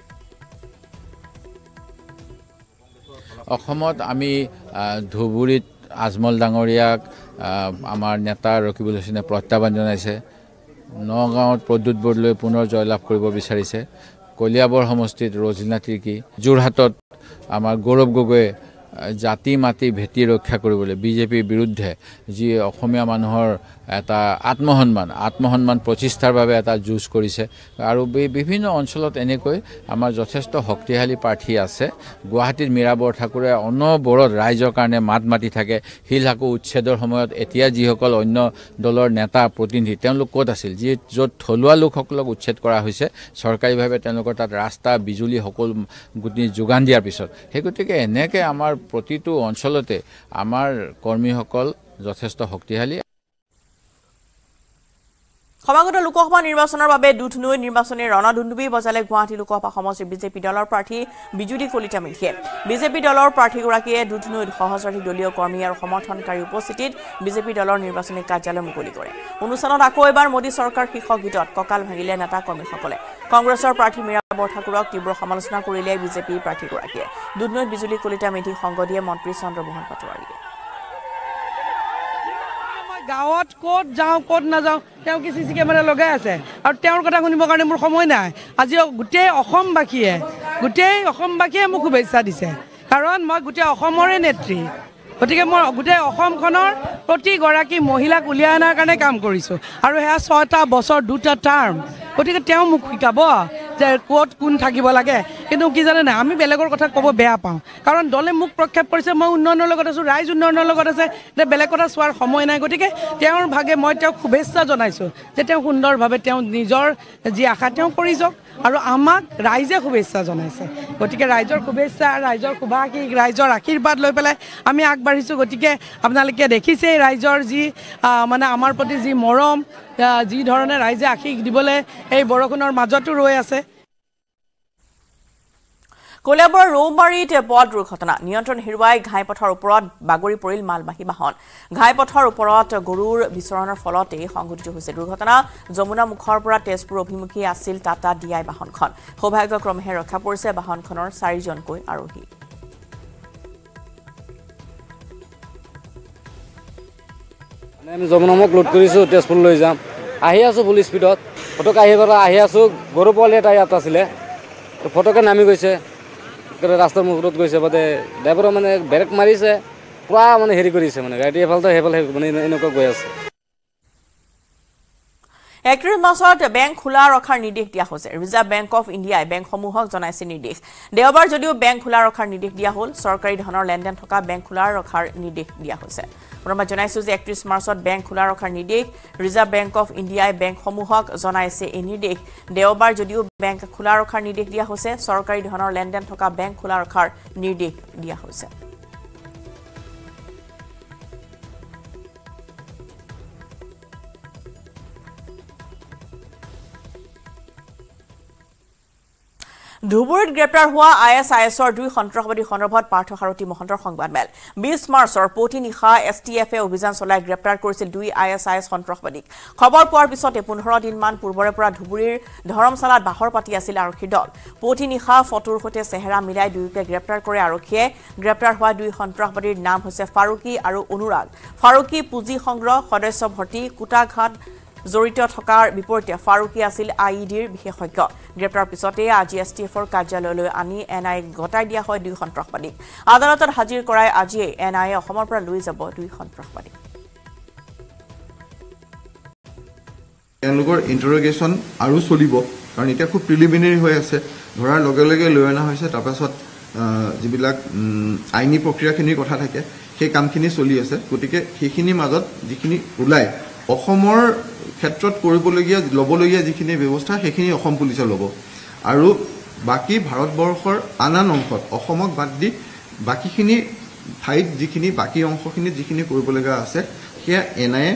Speaker 6: অসমত আমি ধুবুৰীত আজমল ডাঙৰীয়াক আমাৰ নেতা ৰকিবুল হুছেইনে প্ৰত্যাহ্বান জনাইছে নগাঁৱত প্ৰদ্যুৎ বৰদলৈ পুনৰ জয়লাভ কৰিব বিচাৰিছে কলিয়াবৰ সমষ্টিত ৰজিনা তিৰ্কী যোৰহাটত আমাৰ গৌৰৱ গগৈয়ে জাতি মাটি ভেটি ৰক্ষা কৰিবলৈ বিজেপিৰ বিৰুদ্ধে যি অসমীয়া মানুহৰ এটা আত্মসন্মান আত্মসন্মান প্ৰতিষ্ঠাৰ বাবে এটা যুঁজ কৰিছে আৰু বিভিন্ন অঞ্চলত এনেকৈ আমাৰ যথেষ্ট শক্তিশালী প্ৰাৰ্থী আছে গুৱাহাটীৰ মীৰাবৰ ঠাকুৰে অনবৰত ৰাইজৰ কাৰণে মাত মাতি থাকে শিল সাঁকু উচ্ছেদৰ সময়ত এতিয়া যিসকল অন্য দলৰ নেতা প্ৰতিনিধি তেওঁলোক ক'ত আছিল যি য'ত থলুৱা লোকসকলক উচ্ছেদ কৰা হৈছে চৰকাৰীভাৱে তেওঁলোকৰ তাত ৰাস্তা বিজুলী সকলো গুটি যোগান দিয়াৰ পিছত সেই গতিকে এনেকৈ আমাৰ প্ৰতিটো অঞ্চলতে আমাৰ কৰ্মীসকল যথেষ্ট শক্তিশালী
Speaker 1: সমাগত লোকসভা নিৰ্বাচনৰ বাবে দুধনৈ নিৰ্বাচনী ৰণধুন্দুবি বজালে গুৱাহাটী লোকসভা সমষ্টিৰ বিজেপি দলৰ প্ৰাৰ্থী বিজুলী কলিতা মেধিয়ে বিজেপি দলৰ প্ৰাৰ্থীগৰাকীয়ে দুধনৈত সহস্ৰাধিক দলীয় কৰ্মী আৰু সমৰ্থনকাৰীৰ উপস্থিতিত বিজেপি দলৰ নিৰ্বাচনী কাৰ্যালয় মুকলি কৰে অনুষ্ঠানত আকৌ এবাৰ মোদী চৰকাৰ শীৰ্ষ গীতত কঁকাল ভাঙিলে নেতা কৰ্মীসকলে কংগ্ৰেছৰ প্ৰাৰ্থী মীৰা বৰঠাকুৰক তীব্ৰ সমালোচনা কৰিলে বিজেপিৰ প্ৰাৰ্থীগৰাকীয়ে দুধনৈত বিজুলী কলিতা মেধি সংগ দিয়ে মন্ত্ৰী চন্দ্ৰমোহন পাটোৱাৰীয়ে
Speaker 5: গাঁৱত ক'ত যাওঁ ক'ত নাযাওঁ তেওঁ কি চি চি কেমেৰা লগাই আছে আৰু তেওঁৰ কথা শুনিবৰ কাৰণে মোৰ সময় নাই আজি গোটেই অসমবাসীয়ে গোটেই অসমবাসীয়ে মোক শুভেচ্ছা দিছে কাৰণ মই গোটেই অসমৰে নেত্ৰী গতিকে মই গোটেই অসমখনৰ প্ৰতিগৰাকী মহিলাক উলিয়াই অনাৰ কাৰণে কাম কৰিছোঁ আৰু সেয়া ছয়টা বছৰ দুটা টাৰ্ম গতিকে তেওঁ মোক শিকাব যে ক'ত কোন থাকিব লাগে কিন্তু কি জানে নাই আমি বেলেগৰ কথা ক'ব বেয়া পাওঁ কাৰণ দলে মোক প্ৰক্ষেপ কৰিছে মই উন্নয়নৰ লগত আছোঁ ৰাইজ উন্নয়নৰ লগত আছে যে বেলেগ কথা চোৱাৰ সময় নাই গতিকে তেওঁৰ ভাগে মই তেওঁক শুভেচ্ছা জনাইছোঁ যে তেওঁ সুন্দৰভাৱে তেওঁ নিজৰ যি আশা তেওঁ কৰি যাওক আৰু আমাক ৰাইজে শুভেচ্ছা জনাইছে গতিকে ৰাইজৰ শুভেচ্ছা ৰাইজৰ শুভাশীষ ৰাইজৰ আশীৰ্বাদ লৈ পেলাই আমি আগবাঢ়িছোঁ গতিকে আপোনালোকে দেখিছেই ৰাইজৰ যি মানে আমাৰ প্ৰতি যি মৰম যি ধৰণে ৰাইজে আশীষ দিবলৈ এই বৰষুণৰ মাজতো ৰৈ আছে
Speaker 1: কলিয়াবৰ ৰৌমাৰীত পথ দুৰ্ঘটনা নিয়ন্ত্ৰণ হেৰুৱাই ঘাইপথৰ ওপৰত বাগৰি পৰিল মালবাহী বাহন ঘাইপথৰ ওপৰত গৰুৰ বিচৰণৰ ফলতেই সংঘটিত হৈছে দুৰ্ঘটনা যমুনামুখৰ পৰা তেজপুৰ অভিমুখী আছিল টাটা ডি আই বাহনখন সৌভাগ্যক্ৰমেহে ৰক্ষা পৰিছে বাহনখনৰ চাৰিজনকৈ আৰোহী আমি যমুনামক লোড কৰিছোঁ
Speaker 7: তেজপুৰলৈ যাম আহি আছোঁ ফুল স্পীডত ফটক আহি পেলাই আহি আছোঁ গৰু পোৱালি এটা ইয়াত আছিলে ফটকে নামি গৈছে একেবাৰে ৰাস্তাৰ মুখত গৈছে বাদে ড্ৰাইভাৰৰ মানে ব্ৰেক মাৰিছে পুৰা মানে হেৰি কৰিছে মানে গাড়ী এফালে সেইফালে মানে এনেকুৱা গৈ আছে
Speaker 1: একত্রিশ মাছত বেংক খোলা রখার নির্দেশ দিয়া হয়েছে রিজার্ভ বেংক অফ ইন্ডিয়ায় বেংক সমূহক জানাইছে নির্দেশ দেওবার যদিও বেংক খোলা রখার নির্দেশ দিয়া হল সরকারি ধনের লেনদেন থাকা বেংক খোলা রখার নির্দেশ দিয়া হয়েছে প্রথমে জানাইছো যে একত্রিশ মার্চত বেংক খোলা রখার নির্দেশ রিজার্ভ বেংক অফ ইন্ডিয়ায় বেংক সমূহক জানাইছে এই নির্দেশ দেওবার যদিও বেংক খোলা রখার নির্দেশ দিয়া হয়েছে সরকারি ধনের লেনদেন থাকা বেংক খোলা রখার নির্দেশ দিয়া হয়েছে ধুবুৰীত গ্ৰেপ্তাৰ হোৱা আই এছ আই এছৰ দুই সন্ত্ৰাসবাদী সন্দৰ্ভত পাৰ্থ সাৰথী মহন্তৰ সংবাদমেল বিছ মাৰ্চৰ পুৱতি নিশা এছ টি এফে অভিযান চলাই গ্ৰেপ্তাৰ কৰিছিল দুই আই এছ আই এছ সন্ত্ৰাসবাদীক খবৰ পোৱাৰ পিছতে পোন্ধৰ দিনমান পূৰ্বৰে পৰা ধুবুৰীৰ ধৰমশালাত বাহৰ পাতি আছিল আৰক্ষীৰ দল পুৱতি নিশা ফটোৰ সৈতে চেহেৰা মিলাই দুয়োকে গ্ৰেপ্তাৰ কৰে আৰক্ষীয়ে গ্ৰেপ্তাৰ হোৱা দুই সন্ত্ৰাসবাদীৰ নাম হৈছে ফাৰুকী আৰু অনুৰাগ ফাৰুকী পুঁজি সংগ্ৰহ সদস্য ভৰ্তি কুটাঘাট জড়িত থকাৰ বিপৰীতে ফাৰুকী আছিল আই ই ডিৰ বিশেষজ্ঞ গ্ৰেপ্তাৰ পিছতে আজি এছ টি এফৰ কাৰ্যালয়লৈ আনি এন আই গতাই দিয়া হয় দুই সন্ত্ৰাসবাদীক আদালত হাজিৰ কৰায় আজিয়ে এন আই লৈ যাব দুই সন্ত্ৰাসবাদীক
Speaker 8: তেওঁলোকৰ ইণ্টাৰগেশ্যন আৰু চলিব কাৰণ এতিয়া খুব প্ৰিলিমিনেৰী হৈ আছে ধৰাৰ লগে লগে লৈ অনা হৈছে তাৰপাছত যিবিলাক আইনী প্ৰক্ৰিয়াখিনিৰ কথা থাকে সেই কামখিনি চলি আছে গতিকে সেইখিনিৰ মাজত যিখিনি ওলায় অসমৰ ক্ষেত্ৰত কৰিবলগীয়া ল'বলগীয়া যিখিনি ব্যৱস্থা সেইখিনি অসম পুলিচে ল'ব আৰু বাকী ভাৰতবৰ্ষৰ আন আন অংশত অসমক বাদ দি বাকীখিনি ঠাইত যিখিনি বাকী অংশখিনিত যিখিনি কৰিবলগীয়া আছে সেয়া এন আই এ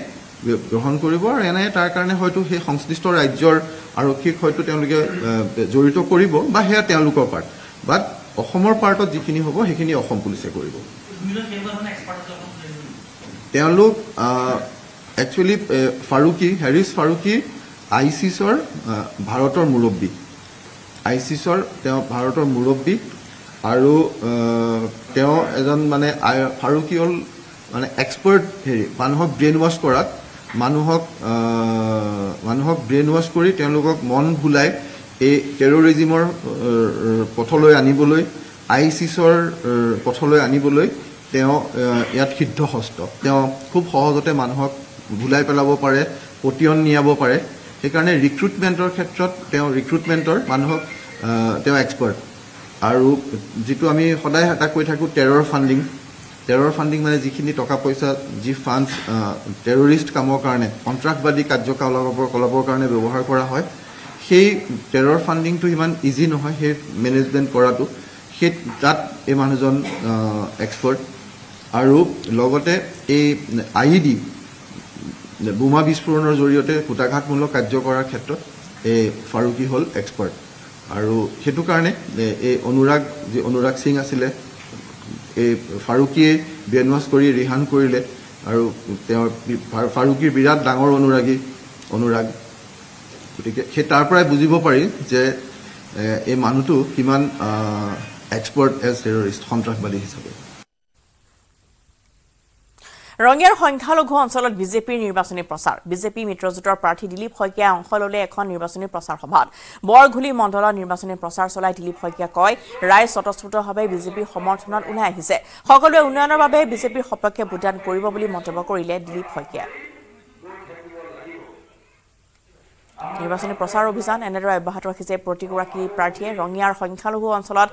Speaker 8: গ্ৰহণ কৰিব আৰু এন আই এ তাৰ কাৰণে হয়তো সেই সংশ্লিষ্ট ৰাজ্যৰ আৰক্ষীক হয়তো তেওঁলোকে জড়িত কৰিব বা সেয়া তেওঁলোকৰ পাৰ্ট বাট অসমৰ পাৰ্টত যিখিনি হ'ব সেইখিনি অসম পুলিচে কৰিব তেওঁলোক একচুৱেলি ফাৰুকী হেৰিছ ফাৰুকী আই চিছৰ ভাৰতৰ মুৰব্বী আই চিছৰ তেওঁ ভাৰতৰ মুৰব্বী আৰু তেওঁ এজন মানে ফাৰুকী হ'ল মানে এক্সপাৰ্ট হেৰি মানুহক ব্ৰেইন ৱাশ্ব কৰাত মানুহক মানুহক ব্ৰেইন ৱাশ্ব কৰি তেওঁলোকক মন ভুলাই এই টেৰৰিজিমৰ পথলৈ আনিবলৈ আই চিছৰ পথলৈ আনিবলৈ তেওঁ ইয়াত সিদ্ধ হস্ত তেওঁ খুব সহজতে মানুহক ভুলাই পেলাব পাৰে পতিয়ন নিয়াব পাৰে সেইকাৰণে ৰিক্ৰুটমেণ্টৰ ক্ষেত্ৰত তেওঁ ৰিক্ৰুটমেণ্টৰ মানুহক তেওঁ এক্সপাৰ্ট আৰু যিটো আমি সদায় এটা কৈ থাকোঁ টেৰৰ ফাণ্ডিং টেৰৰ ফাণ্ডিং মানে যিখিনি টকা পইচা যি ফাণ্ডছ টেৰৰিষ্ট কামৰ কাৰণে সন্ত্ৰাসবাদী কাৰ্যকলাপৰ কলাপৰ কাৰণে ব্যৱহাৰ কৰা হয় সেই টেৰৰ ফাণ্ডিংটো ইমান ইজি নহয় সেই মেনেজমেণ্ট কৰাটো সেই তাত এই মানুহজন এক্সপাৰ্ট আৰু লগতে এই আই ই ডি বোমা বিস্ফোৰণৰ জৰিয়তে সোতাঘাতমূলক কাৰ্য কৰাৰ ক্ষেত্ৰত এই ফাৰুকী হ'ল এক্সপাৰ্ট আৰু সেইটো কাৰণে এই অনুৰাগ যি অনুৰাগ সিং আছিলে এই ফাৰুকীয়ে বেনৱাচ কৰি ৰিহান কৰিলে আৰু তেওঁৰ ফাৰুকীৰ বিৰাট ডাঙৰ অনুৰাগী অনুৰাগ গতিকে সেই তাৰ পৰাই বুজিব পাৰি যে এই মানুহটো কিমান এক্সপাৰ্ট এজ টেৰৰিষ্ট সন্ত্ৰাসবাদী হিচাপে
Speaker 1: ৰঙিয়াৰ সংখ্যালঘু অঞ্চলত বিজেপিৰ নিৰ্বাচনী প্ৰচাৰ বিজেপি মিত্ৰজোঁটৰ প্ৰাৰ্থী দিলীপ শইকীয়াই অংশ ললে এখন নিৰ্বাচনী প্ৰচাৰ সভাত বৰঘুলি মণ্ডলত নিৰ্বাচনী প্ৰচাৰ চলাই দিলীপ শইকীয়া কয় ৰাইজ স্বতঃস্ফূৰ্তভাৱে বিজেপিৰ সমৰ্থনত ওলাই আহিছে সকলোৱে উন্নয়নৰ বাবে বিজেপিৰ সপক্ষে ভোটদান কৰিব বুলি মন্তব্য কৰিলে দিলীপ শইকীয়াই নিৰ্বাচনী প্ৰচাৰ অভিযান এনেদৰে অব্যাহত ৰাখিছে প্ৰতিগৰাকী প্ৰাৰ্থীয়ে ৰঙিয়াৰ সংখ্যালঘু অঞ্চলত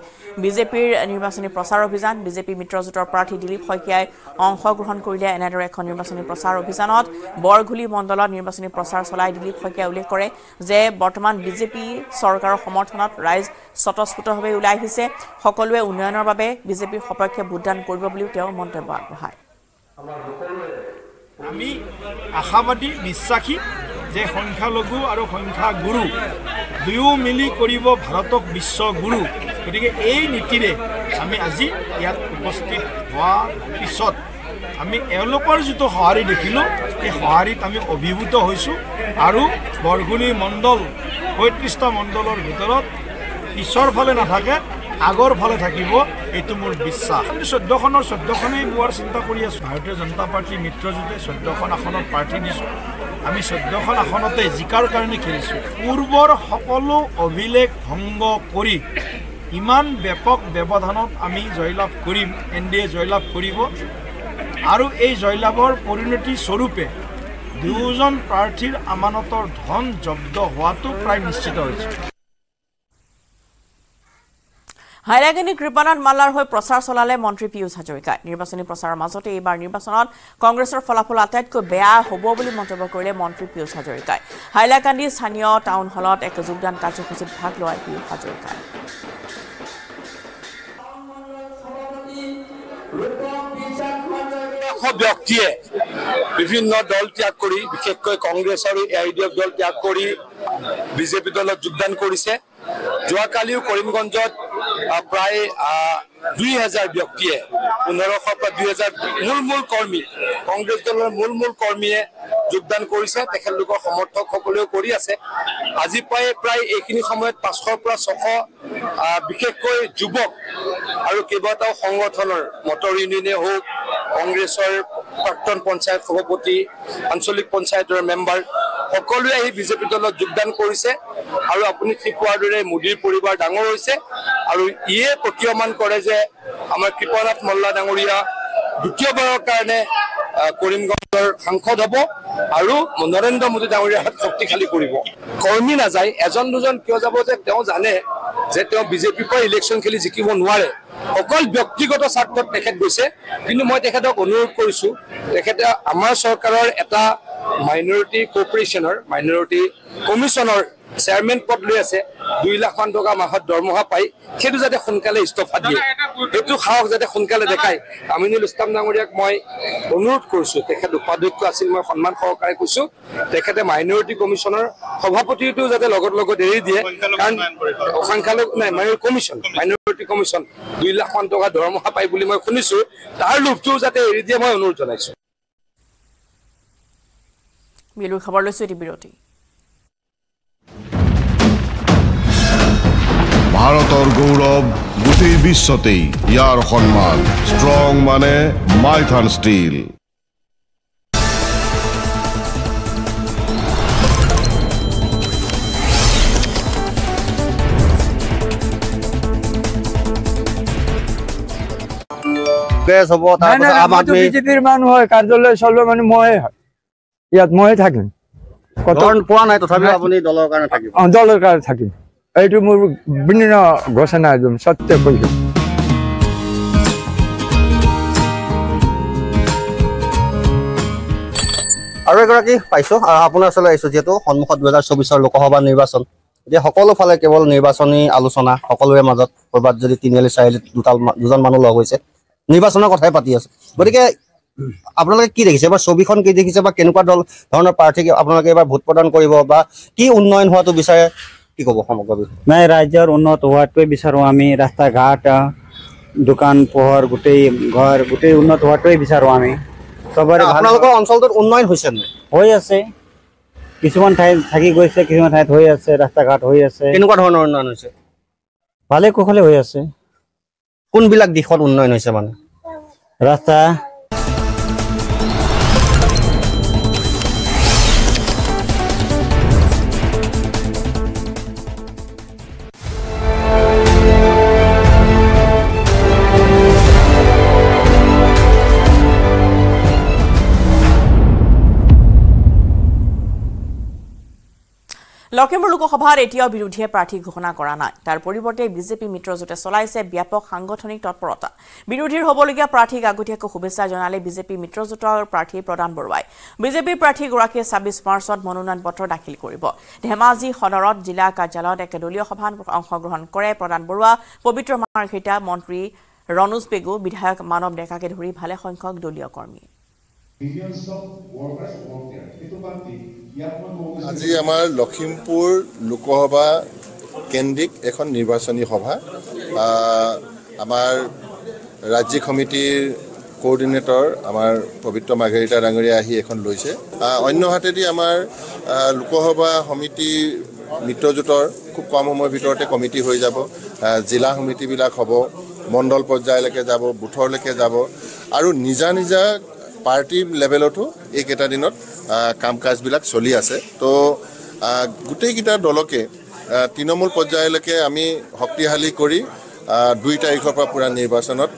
Speaker 1: বিজেপিৰ নিৰ্বাচনী প্ৰচাৰ অভিযান বিজেপি মিত্ৰজোঁটৰ প্ৰাৰ্থী দিলীপ শইকীয়াই অংশগ্ৰহণ কৰিলে এনেদৰে এখন নিৰ্বাচনী প্ৰচাৰ অভিযানত বৰঘুলি মণ্ডলত নিৰ্বাচনী প্ৰচাৰ চলাই দিলীপ শইকীয়াই উল্লেখ কৰে যে বৰ্তমান বিজেপি চৰকাৰৰ সমৰ্থনত ৰাইজ স্বতঃস্ফূতভাৱে ওলাই আহিছে সকলোৱে উন্নয়নৰ বাবে বিজেপিৰ সপক্ষে ভোটদান কৰিব বুলিও তেওঁ মন্তব্য আগবঢ়ায়
Speaker 2: আমি আশাবাদী বিশ্বাসী যে সংখ্যালঘু আৰু সংখ্যাগুৰু দুয়ো মিলি কৰিব ভাৰতক বিশ্ব গুৰু গতিকে এই নীতিৰে আমি আজি ইয়াত উপস্থিত হোৱাৰ পিছত আমি এওঁলোকৰ যিটো সঁহাৰি দেখিলোঁ সেই সঁহাৰিত আমি অভিভূত হৈছোঁ আৰু বৰগুলি মণ্ডল পঁয়ত্ৰিছটা মণ্ডলৰ ভিতৰত পিছৰ ফালে নাথাকে আগৰ ফালে থাকিব এইটো মোৰ বিশ্বাস আমি চৈধ্যখনৰ চৈধ্যখনেই বোৱাৰ চিন্তা কৰি আছোঁ ভাৰতীয় জনতা পাৰ্টীৰ মিত্ৰজোঁটে চৈধ্যখন আসনত প্ৰাৰ্থী দিছোঁ আমি চৈধ্যখন আসনতে জিকাৰ কাৰণে খেলিছোঁ পূৰ্বৰ সকলো অভিলেখ ভংগ কৰি ইমান ব্যাপক ব্যৱধানত আমি জয়লাভ কৰিম এন ডি এ জয়লাভ কৰিব আৰু এই জয়লাভৰ পৰিণতিস্বৰূপে দুয়োজন প্ৰাৰ্থীৰ আমানতৰ ধন জব্দ হোৱাটো প্ৰায় নিশ্চিত হৈছে
Speaker 1: হাইলাগিনি কৃপানাথ মাল্লাৰ হৈ প্ৰচাৰ চলালে মন্ত্ৰী পীয়ুষ হাজৰিকাই নিৰ্বাচনী প্ৰচাৰৰ মাজতে এইবাৰ নিৰ্বাচনত কংগ্ৰেছৰ ফলাফল আটাইতকৈ বেয়া হ'ব বুলি মন্তব্য কৰিলে মন্ত্ৰী পীয়ুষ হাজৰিকাই হাইলাকান্দি স্থানীয় টাউন হলত এক যোগদান কাৰ্যসূচীত ভাগ লয় পীয়ুষ হাজৰিকাই
Speaker 9: ব্যক্তিয়ে বিভিন্ন দল ত্যাগ কৰি বিশেষকৈ কংগ্ৰেছৰ এ আই ডি এফ দল ত্যাগ কৰি বিজেপি দলত যোৱাকালিও কৰিমগঞ্জত প্ৰায় দুই হাজাৰ ব্যক্তিয়ে পোন্ধৰশৰ পৰা দুই হাজাৰ মূল মূল কৰ্মী কংগ্ৰেছ দলৰ মূল মূল কৰ্মীয়ে যোগদান কৰিছে তেখেতলোকৰ সমৰ্থকসকলেও কৰি আছে আজি পৰাই প্ৰায় এইখিনি সময়ত পাঁচশৰ পৰা ছশ বিশেষকৈ যুৱক আৰু কেইবাটাও সংগঠনৰ মটৰ ইউনিয়নে হওক কংগ্ৰেছৰ প্ৰাক্তন পঞ্চায়ত সভাপতি আঞ্চলিক পঞ্চায়তৰ মেম্বাৰ সকলোৱে আহি বিজেপি দলত যোগদান কৰিছে আৰু আপুনি ঠিক কোৱাৰ দৰে মোদীৰ পৰিবাৰ ডাঙৰ হৈছে আৰু ইয়ে প্ৰতীয়মান কৰে যে আমাৰ কৃপানাথ মল্লা ডাঙৰীয়া দ্বিতীয়বাৰৰ কাৰণে কৰিমগঞ্জৰ সাংসদ হ'ব আৰু নৰেন্দ্ৰ মোদী ডাঙৰীয়াৰ হাত শক্তিশালী কৰিব কৰ্মী নাযায় এজন দুজন কিয় যাব যে তেওঁ জানে যে তেওঁ বিজেপিৰ পৰা ইলেকশ্যন খেলি জিকিব নোৱাৰে অকল ব্যক্তিগত স্বাৰ্থত তেখেত গৈছে কিন্তু মই তেখেতক অনুৰোধ কৰিছো তেখেতে আমাৰ চৰকাৰৰ এটা মাইনৰিটি কৰ্পৰেশ্যনৰ মাইনৰিটি কমিশ্যনৰ চেয়াৰমেন পদ লৈ আছে দুই লাখ মান টকা মাহত দৰমহা পাই সেইটো যাতে সোনকালে ইস্তফা দিয়ে সেইটো সাহস যাতে সোনকালে দেখাই আমিনুল ইছলাম ডাঙৰীয়াক মই অনুৰোধ কৰিছো তেখেত উপাধ্যক্ষ আছিল মই সন্মান সহকাৰে কৈছো তেখেতে মাইনৰিটি কমিশনৰ সভাপতিটো যাতে লগত লগত এৰি দিয়ে কাৰণ সংখ্যালয় নাই মাইনৰিটি কমিশ্যন মাইনৰিটি কমিশ্যন দুই লাখ মান টকা দৰমহা পায় বুলি মই শুনিছো তাৰ লোভটো যাতে এৰি দিয়ে মই অনুৰোধ জনাইছো
Speaker 1: বিলৰ খবৰ লৈছো এটি বিৰতি
Speaker 7: ভাৰতৰ গৌৰৱ গোটেই বিশ্বতেই ইয়াৰ সন্মান ষ্ট্ৰং মানে মাইথান ষ্টীল
Speaker 9: থাকিম দলৰ কাৰণে থাকিম এইটো মোৰ বিভিন্ন ঘোষণা একদম সত্য কৈছোঁ
Speaker 10: আৰু এগৰাকী পাইছোঁ আৰু আপোনাৰ ওচৰলৈ আহিছোঁ যিহেতু সন্মুখত দুহেজাৰ চৌবিছৰ লোকসভা নিৰ্বাচন এতিয়া সকলোফালে কেৱল নিৰ্বাচনী আলোচনা সকলোৰে মাজত ক'ৰবাত যদি তিনিআলি চাৰিআলি দুটা দুজন মানুহ লগ হৈছে নিৰ্বাচনৰ কথাই পাতি আছে গতিকে আপোনালোকে কি দেখিছে বা ছবিখন কি দেখিছে বা কেনেকুৱা দল ধৰণৰ প্ৰাৰ্থী আপোনালোকে এবাৰ ভোট প্ৰদান কৰিব বা কি উন্নয়ন হোৱাটো বিচাৰে
Speaker 2: নাই ৰাইজৰ উন্নত হোৱাটোৱে বিচাৰোঁ আমি ৰাস্তা ঘাট দোকান পোহৰ গোটেই ঘৰ গোটেই উন্নত হোৱাটোৱে বিচাৰোঁ আমি কিছুমান ঠাইত থাকি গৈছে কিছুমান ঠাইত হৈ আছে ৰাস্তা ঘাট হৈ আছে কেনেকুৱা
Speaker 10: ধৰণৰ উন্নয়ন হৈছে ভালে কুশলে হৈ আছে কোনবিলাক দিশত উন্নয়ন হৈছে মানে
Speaker 6: ৰাস্তা
Speaker 1: লখিমপুৰ লোকসভাত এতিয়াও বিৰোধীয়ে প্ৰাৰ্থী ঘোষণা কৰা নাই তাৰ পৰিৱৰ্তে বিজেপি মিত্ৰজোঁটে চলাইছে ব্যাপক সাংগঠনিক তৎপৰতা বিৰোধীৰ হ'বলগীয়া প্ৰাৰ্থীক আগতীয়াকৈ শুভেচ্ছা জনালে বিজেপি মিত্ৰজোঁটৰ প্ৰাৰ্থী প্ৰদান বৰুৱাই বিজেপিৰ প্ৰাৰ্থীগৰাকীয়ে ছাব্বিছ মাৰ্চত মনোনয়ন পত্ৰ দাখিল কৰিব ধেমাজি সদৰত জিলা কাৰ্যালয়ত এক দলীয় সভাত অংশগ্ৰহণ কৰে প্ৰদান বৰুৱা পবিত্ৰ মাৰ্ঘিতা মন্ত্ৰী ৰণোজ পেগু বিধায়ক মানৱ ডেকাকে ধৰি ভালেসংখ্যক দলীয় কৰ্মী
Speaker 8: আজি আমাৰ
Speaker 11: লখিমপুৰ লোকসভা কেন্দ্ৰিক এখন নিৰ্বাচনী সভা আমাৰ ৰাজ্যিক সমিতিৰ কোৰ্ডিনেটৰ আমাৰ পবিত্ৰ মাৰ্ঘেৰিতা ডাঙৰীয়া আহি এখন লৈছে অন্যহাতেদি আমাৰ লোকসভা সমিতি মিত্ৰজোঁটৰ খুব কম সময়ৰ ভিতৰতে কমিটি হৈ যাব জিলা সমিতিবিলাক হ'ব মণ্ডল পৰ্যায়লৈকে যাব বুথলৈকে যাব আৰু নিজা নিজা পাৰ্টি লেভেলতো এইকেইটা দিনত কাম কাজবিলাক চলি আছে তো গোটেইকেইটা দলকে তৃণমূল পৰ্যায়লৈকে আমি শক্তিশালী কৰি দুই তাৰিখৰ পৰা পূৰা নিৰ্বাচনত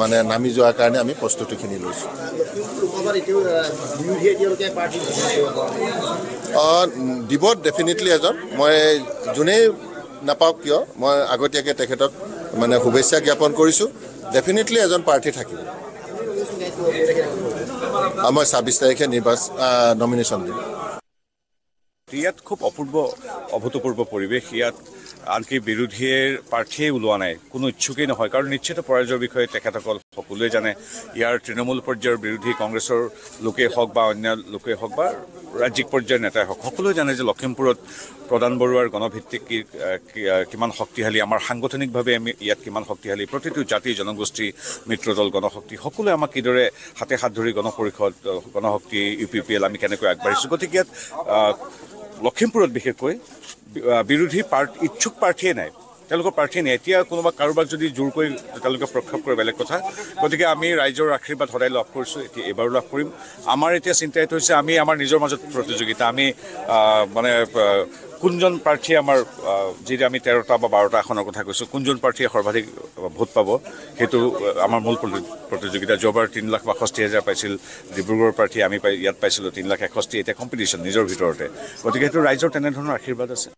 Speaker 11: মানে নামি যোৱাৰ কাৰণে আমি প্ৰস্তুতিখিনি লৈছোঁ দিব ডেফিনেটলি এজন মই যোনেই নাপাওঁ কিয় মই আগতীয়াকৈ তেখেতক মানে শুভেচ্ছা জ্ঞাপন কৰিছোঁ ডেফিনেটলি এজন প্ৰাৰ্থী থাকিব আমাৰ ছাব্বিছ তাৰিখে নিৰ্বাচন নমিনেশ্যন দিম
Speaker 12: ইয়াত খুব অপূৰ্ব অভূতপূৰ্ব পৰিৱেশ ইয়াত আনকি বিৰোধীৰ প্ৰাৰ্থীয়ে ওলোৱা নাই কোনো ইচ্ছুকেই নহয় কাৰণ নিশ্চিত পৰাজয়ৰ বিষয়ে তেখেতসকল সকলোৱে জানে ইয়াৰ তৃণমূল পৰ্যায়ৰ বিৰোধী কংগ্ৰেছৰ লোকেই হওক বা অন্য লোকেই হওক বা ৰাজ্যিক পৰ্যায়ৰ নেতাই হওক সকলোৱে জানে যে লখিমপুৰত প্ৰধান বৰুৱাৰ গণভিত্তিক কি কিমান শক্তিশালী আমাৰ সাংগঠনিকভাৱে আমি ইয়াত কিমান শক্তিশালী প্ৰতিটো জাতি জনগোষ্ঠী মিত্ৰ দল গণশক্তি সকলোৱে আমাক কিদৰে হাতে হাত ধৰি Gana Parishad Ganashakti U P P L আমি কেনেকৈ আগবাঢ়িছোঁ গতিকে ইয়াত লখিমপুৰত বিশেষকৈ বিৰোধী ইচ্ছুক প্ৰাৰ্থীয়ে নাই তেওঁলোকৰ প্ৰাৰ্থী নাই এতিয়া কোনোবা কাৰোবাক যদি জোৰ কৰি তেওঁলোকে প্ৰক্ষেপ কৰে বেলেগ কথা গতিকে আমি ৰাইজৰ আশীৰ্বাদ সদায় লাভ কৰিছোঁ এতিয়া এইবাৰো লাভ কৰিম আমাৰ এতিয়া চিন্তা এইটো হৈছে আমি আমাৰ নিজৰ মাজত প্ৰতিযোগিতা আমি মানে কোনজন প্ৰাৰ্থীয়ে আমাৰ যিটো আমি তেৰটা বা বাৰটা আসনৰ কথা কৈছোঁ কোনজন প্ৰাৰ্থীয়ে সৰ্বাধিক ভোট পাব সেইটো আমাৰ মূল প্ৰতিযোগিতা যোৱাবাৰ তিনি লাখ বাষষ্ঠি হাজাৰ পাইছিল ডিব্ৰুগড়ৰ প্ৰাৰ্থী আমি ইয়াত পাইছিলোঁ তিনি লাখ এষষ্ঠি এতিয়া কম্পিটিশ্যন নিজৰ ভিতৰতে গতিকে সেইটো ৰাইজৰ তেনেধৰণৰ আশীৰ্বাদ আছে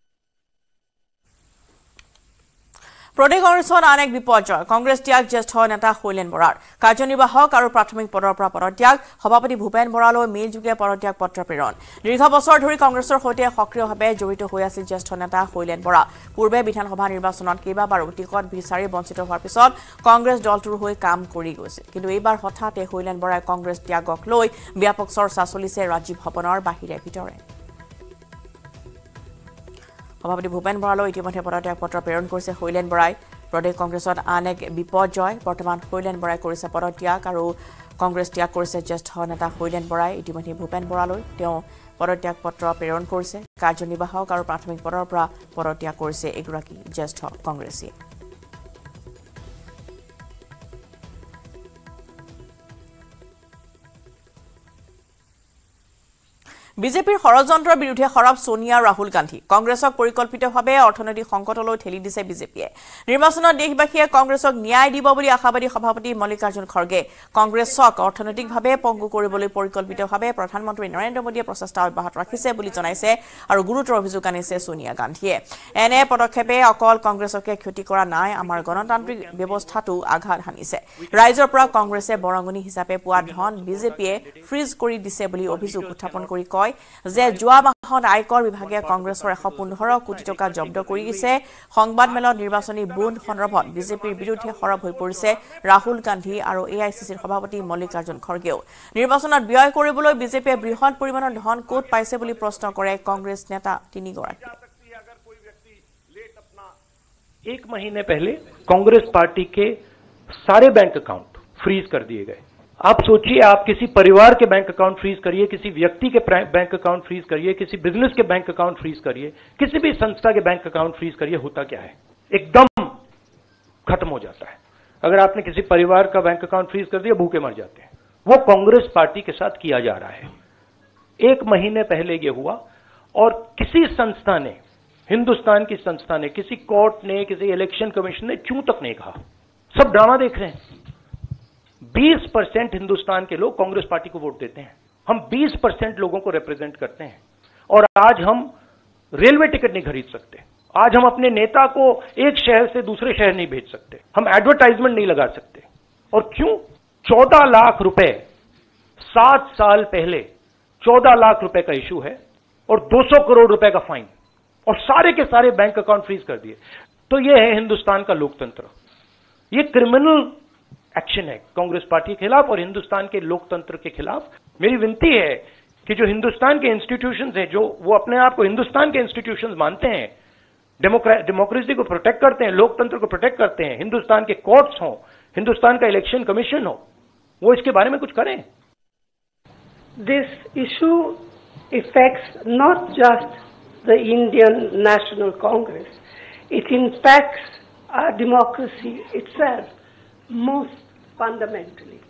Speaker 1: প্ৰদেশৰ আন এক বিপৰ্যয় কংগ্ৰেছ ত্যাগ জ্যেষ্ঠ নেতা শৈলেন বৰাৰ কাৰ্যনিৰ্বাহক আৰু প্ৰাথমিক পদৰ পৰা পদত্যাগ সভাপতি ভূপেন বৰালৈ মেইলযোগে পদত্যাগ পত্ৰ প্ৰেৰণ দীৰ্ঘ বছৰ ধৰি কংগ্ৰেছৰ সৈতে সক্ৰিয়ভাৱে জড়িত হৈ আছিল জ্যেষ্ঠ নেতা শৈলেন বৰা পূৰ্বে বিধানসভা নিৰ্বাচনত কেইবাবাৰো টিকট বিচাৰি বঞ্চিত হোৱাৰ পিছত কংগ্ৰেছ দলটোৰ হৈ কাম কৰি গৈছিল কিন্তু এইবাৰ হঠাতে শৈলেন বৰাই কংগ্ৰেছ ত্যাগক লৈ ব্যাপক চৰ্চা চলিছে ৰাজীৱ ভৱনৰ বাহিৰে ভিতৰে সভাপতি ভূপেন বৰালৈ ইতিমধ্যে পদত্যাগ পত্ৰ প্ৰেৰণ কৰিছে শৈলেন বৰাই প্ৰদেশ কংগ্ৰেছত আন এক বিপদ জয় বৰ্তমান শৈলেন বৰাই কৰিছে পদত্যাগ আৰু কংগ্ৰেছ ত্যাগ কৰিছে জ্যেষ্ঠ নেতা শৈলেন বৰাই ইতিমধ্যে ভূপেন বৰালৈ তেওঁ পদত্যাগ পত্ৰ প্ৰেৰণ কৰিছে কাৰ্যনিৰ্বাহক আৰু প্ৰাথমিক পদৰ পৰা পদত্যাগ কৰিছে এগৰাকী জ্যেষ্ঠ কংগ্ৰেছীয়ে বিজেপিৰ ষড়যন্ত্ৰৰ বিৰুদ্ধে সৰব ছোনিয়া ৰাহুল গান্ধী কংগ্ৰেছক পৰিকল্পিতভাৱে অৰ্থনৈতিক সংকটলৈ ঠেলি দিছে বিজেপিয়ে নিৰ্বাচনত দেশবাসীয়ে কংগ্ৰেছক ন্যায় দিব বুলি আশাবাদী সভাপতি মল্লিকাৰ্জুন খৰ্গে কংগ্ৰেছক অৰ্থনৈতিকভাৱে পংগু কৰিবলৈ পৰিকল্পিতভাৱে প্ৰধানমন্ত্ৰী নৰেন্দ্ৰ মোদীয়ে প্ৰচেষ্টা অব্যাহত ৰাখিছে বুলি জনাইছে আৰু গুৰুতৰ অভিযোগ আনিছে ছোনিয়া গান্ধীয়ে এনে পদক্ষেপে অকল কংগ্ৰেছকে ক্ষতি কৰা নাই আমাৰ গণতান্ত্ৰিক ব্যৱস্থাটো আঘাত সানিছে ৰাইজৰ পৰা কংগ্ৰেছে বৰঙণি হিচাপে পোৱা ধন বিজেপিয়ে ফ্ৰিজ কৰি দিছে বুলি অভিযোগ উত্থাপন কৰি কয় কয় যে যোৱা মাহত আয়কৰ বিভাগে কংগ্ৰেছৰ এশ পোন্ধৰ কোটি টকা জব্দ কৰি কৰিছে সংবাদমেলৰ নিৰ্বাচনী বুন্দ সন্দৰ্ভত বিজেপিৰ বিৰুদ্ধে সৰব হৈ পৰিছে ৰাহুল গান্ধী আৰু এ আই চি চিৰ সভাপতি মল্লিকাৰ্জুন খৰ্গেও নিৰ্বাচনত ব্যয় কৰিবলৈ বিজেপিয়ে বৃহৎ পৰিমাণৰ ধন কত পাইছে বুলি প্ৰশ্ন কৰে কংগ্ৰেছ নেতা তিনিগৰাকী
Speaker 5: एक
Speaker 13: महीने पहले कांग्रेस पार्टी के सारे बैंक अकाउंट फ्रीज कर दिए गए आप सोचिए आप किसी परिवार के बैंक अकाउंट फ्रीज करिए किसी व्यक्ति के बैंक अकाउंट फ्रीज करिए किसी बिजनेस के बैंक अकाउंट फ्रीज करिए किसी भी संस्था के बैंक अकाउंट फ्रीज करिए होता क्या है एकदम खत्म हो जाता है अगर आपने किसी परिवार का बैंक अकाउंट फ्रीज कर दिया भूखे मर जाते हैं वो कांग्रेस पार्टी के साथ किया जा रहा है एक महीने पहले यह हुआ और किसी संस्था ने हिंदुस्तान की संस्था ने किसी कोर्ट ने किसी इलेक्शन कमीशन ने क्यों तक नहीं कहा सब ड्रामा देख रहे हैं 20 परसेंट हिंदुस्तान के लोग कांग्रेस पार्टी को वोट देते हैं हम 20 परसेंट लोगों को रिप्रेजेंट करते हैं और आज हम रेलवे टिकट नहीं खरीद सकते आज हम अपने नेता को एक शहर से दूसरे शहर नहीं भेज सकते हम एडवर्टाइजमेंट नहीं लगा सकते और क्यों चौदह लाख रुपए सात साल पहले चौदह लाख रुपए का इश्यू है और 200 करोड़ रुपए का फाइन और सारे के सारे बैंक अकाउंट फ्रीज कर दिए तो यह है हिंदुस्तान का लोकतंत्र ये क्रिमिनल एक्शन है कांग्रेस पार्टी के खिलाफ और हिंदुस्तान के लोकतंत्र के खिलाफ मेरी विनती है कि जो हिंदुस्तान के इंस्टीट्यूशन है जो वो अपने आप को हिंदुस्तान के इंस्टीट्यूशन मानते हैं डेमोक्रेसी को प्रोटेक्ट करते हैं लोकतंत्र को प्रोटेक्ट करते हैं हिंदुस्तान के कोर्ट्स हो हिंदुस्तान का इलेक्शन कमीशन हो वो इसके बारे में कुछ करें
Speaker 5: this issue affects not just the Indian National Congress it impacts our democracy it's most fundamentally.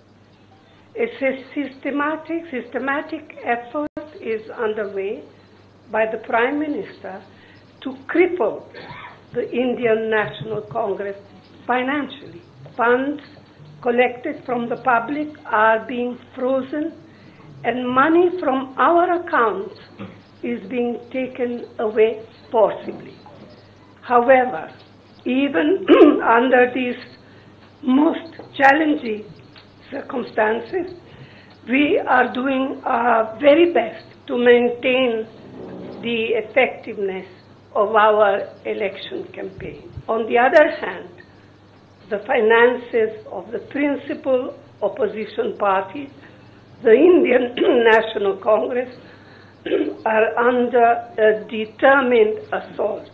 Speaker 5: A systematic, systematic effort is underway by the Prime Minister to cripple the Indian National Congress financially. Funds collected from the public are being frozen and money from our accounts is being taken away forcibly. However, even under these most challenging circumstances, we are doing our very best to maintain the effectiveness of our election campaign. On the other hand, the finances of the principal opposition party, the Indian National Congress, are under a determined assault.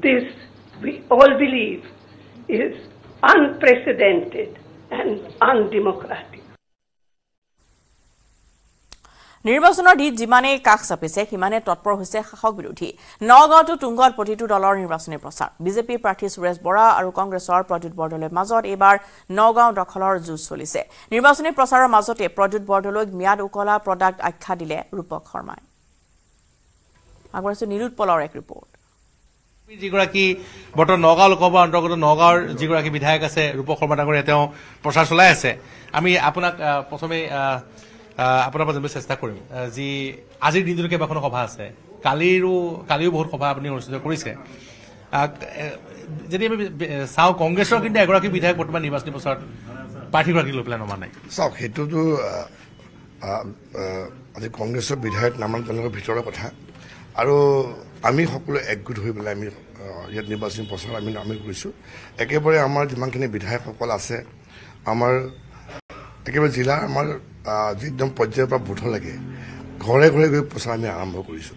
Speaker 5: This, we all believe, is unprecedented and undemocratic.
Speaker 1: নিৰ্বাচনৰ দিশ যিমানেই কাষ চাপিছে সিমানেই তৎপৰ হৈছে শাসক বিৰোধী নগাঁৱতো তুংগত প্ৰতিটো দলৰ নিৰ্বাচনী প্ৰচাৰ বিজেপিৰ প্ৰাৰ্থী সুৰেশ বৰা আৰু কংগ্ৰেছৰ প্ৰদ্যুৎ বৰদলৈৰ মাজত এইবাৰ নগাঁও দখলৰ যুঁজ চলিছে নিৰ্বাচনী প্ৰচাৰৰ মাজতে প্ৰদ্যুৎ বৰদলৈক ম্যাদ উকলা প্ৰডাক্ট আখ্যা দিলে ৰূপক শৰ্মাই নিৰুৎপলৰ এক ৰিপৰ্ট
Speaker 14: যিগৰাকী বৰ্তমান নগাঁও লোকসভাৰ অন্তৰ্গত নগাঁৱৰ যিগৰাকী বিধায়ক আছে ৰূপক শৰ্মা ডাঙৰীয়া তেওঁ প্ৰচাৰ চলাই আছে আমি আপোনাক প্ৰথমে আপোনাৰ পৰা জানিবলৈ চেষ্টা কৰিম যি আজিৰ দিনটো কেইবাখনো সভা আছে কালিৰো কালিও বহুত সভা আপুনি অনুষ্ঠিত কৰিছে যদি আমি চাওঁ কংগ্ৰেছৰ কিন্তু এগৰাকী বিধায়ক বৰ্তমান নিৰ্বাচনী প্ৰচাৰত প্ৰাৰ্থীগৰাকী লৈ পেলাই নমা নাই
Speaker 15: চাওক সেইটোতো আজি কংগ্ৰেছৰ বিধায়ক নামানে তেওঁলোকৰ ভিতৰৰ কথা আৰু আমি সকলোৱে একগোট হৈ পেলাই আমি ইয়াত নিৰ্বাচনী প্ৰচাৰ আমি আমি কৰিছোঁ একেবাৰে আমাৰ যিমানখিনি বিধায়কসকল আছে আমাৰ একেবাৰে জিলাৰ আমাৰ যি একদম পৰ্যায়ৰ পৰা বোধ ঘৰে ঘৰে গৈ প্ৰচাৰ আমি আৰম্ভ কৰিছোঁ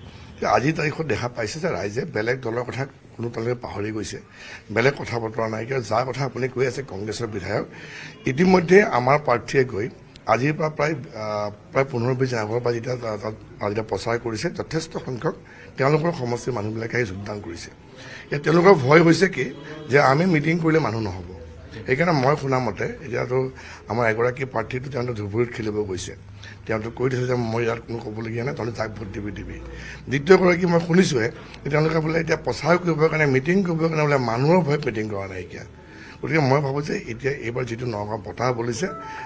Speaker 15: আজিৰ তাৰিখত দেখা পাইছে যে ৰাইজে বেলেগ দলৰ কথা কোনো তালৈকে পাহৰি গৈছে বেলেগ কথা বতৰা নাই কিয় যাৰ কথা আপুনি কৈ আছে কংগ্ৰেছৰ বিধায়ক ইতিমধ্যে আমাৰ প্ৰাৰ্থীয়ে গৈ আজিৰ পৰা প্ৰায় প্ৰায় পোন্ধৰ বিছ আগৰ পৰা যেতিয়া তাত যেতিয়া প্ৰচাৰ কৰিছে যথেষ্ট সংখ্যক তেওঁলোকৰ সমষ্টিৰ মানুহবিলাকে আহি যোগদান কৰিছে এতিয়া তেওঁলোকৰ ভয় হৈছে কি যে আমি মিটিং কৰিলে মানুহ নহ'ব সেইকাৰণে মই শুনা মতে এতিয়াতো আমাৰ এগৰাকী প্ৰাৰ্থীটো তেওঁলোকে ধুবুৰীত খেলিব গৈছে তেওঁতো কৈ দিছে যে মই ইয়াত কোনো ক'বলগীয়া নাই তহঁতে যাক ভোট দিবি দিবি দ্বিতীয়গৰাকী মই শুনিছোঁহে তেওঁলোকে বোলে এতিয়া প্ৰচাৰ কৰিবৰ কাৰণে মিটিং কৰিবৰ কাৰণে বোলে মানুহৰ ভয় মিটিং কৰা নাইকিয়া গতিকে মই ভাবোঁ যে এতিয়া এইবাৰ যিটো নগাঁও বতাহ বলিছে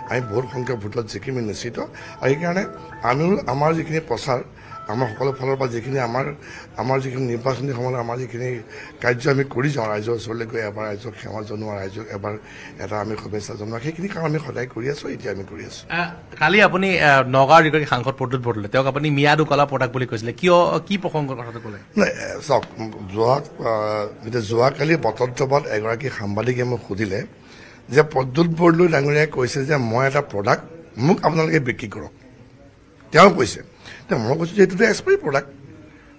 Speaker 15: আমি বহুত সংখ্যক ভোটত জিকিমেই নিশ্চিত আৰু সেইকাৰণে আমিও আমাৰ যিখিনি প্ৰচাৰ আমাৰ সকলো ফালৰ পৰা যিখিনি আমাৰ আমাৰ যিখিনি নিৰ্বাচনী সময়ত আমাৰ যিখিনি কাৰ্য আমি কৰি যাওঁ ৰাইজৰ ওচৰলৈ গৈ এবাৰ ৰাইজক সেৱা জনোৱা ৰাইজক এবাৰ এটা আমি শুভেচ্ছা জনোৱা সেইখিনি কাম আমি সদায় কৰি আছো এতিয়া আমি কৰি আছো
Speaker 14: কালি আপুনি নগাঁৱৰ যিগৰাকী সাংসদ প্ৰদ্যুৎ বৰদলৈ তেওঁক আপুনি মিয়াদু কলা প্ৰডাক্ট বুলি কৈছিলে কিয় কি প্ৰসংগৰ কথাটো ক'লে
Speaker 15: নাই চাওক যোৱা এতিয়া যোৱাকালি বতৰত এগৰাকী সাংবাদিকে মোক সুধিলে যে প্ৰদ্যুৎ বৰদলৈ ডাঙৰীয়াই কৈছে যে মই এটা প্ৰডাক্ট মোক আপোনালোকে বিক্ৰী কৰক তেওঁ কৈছে এতিয়া মই কৈছোঁ যে এইটোতো এক্সপায়াৰী প্ৰডাক্ট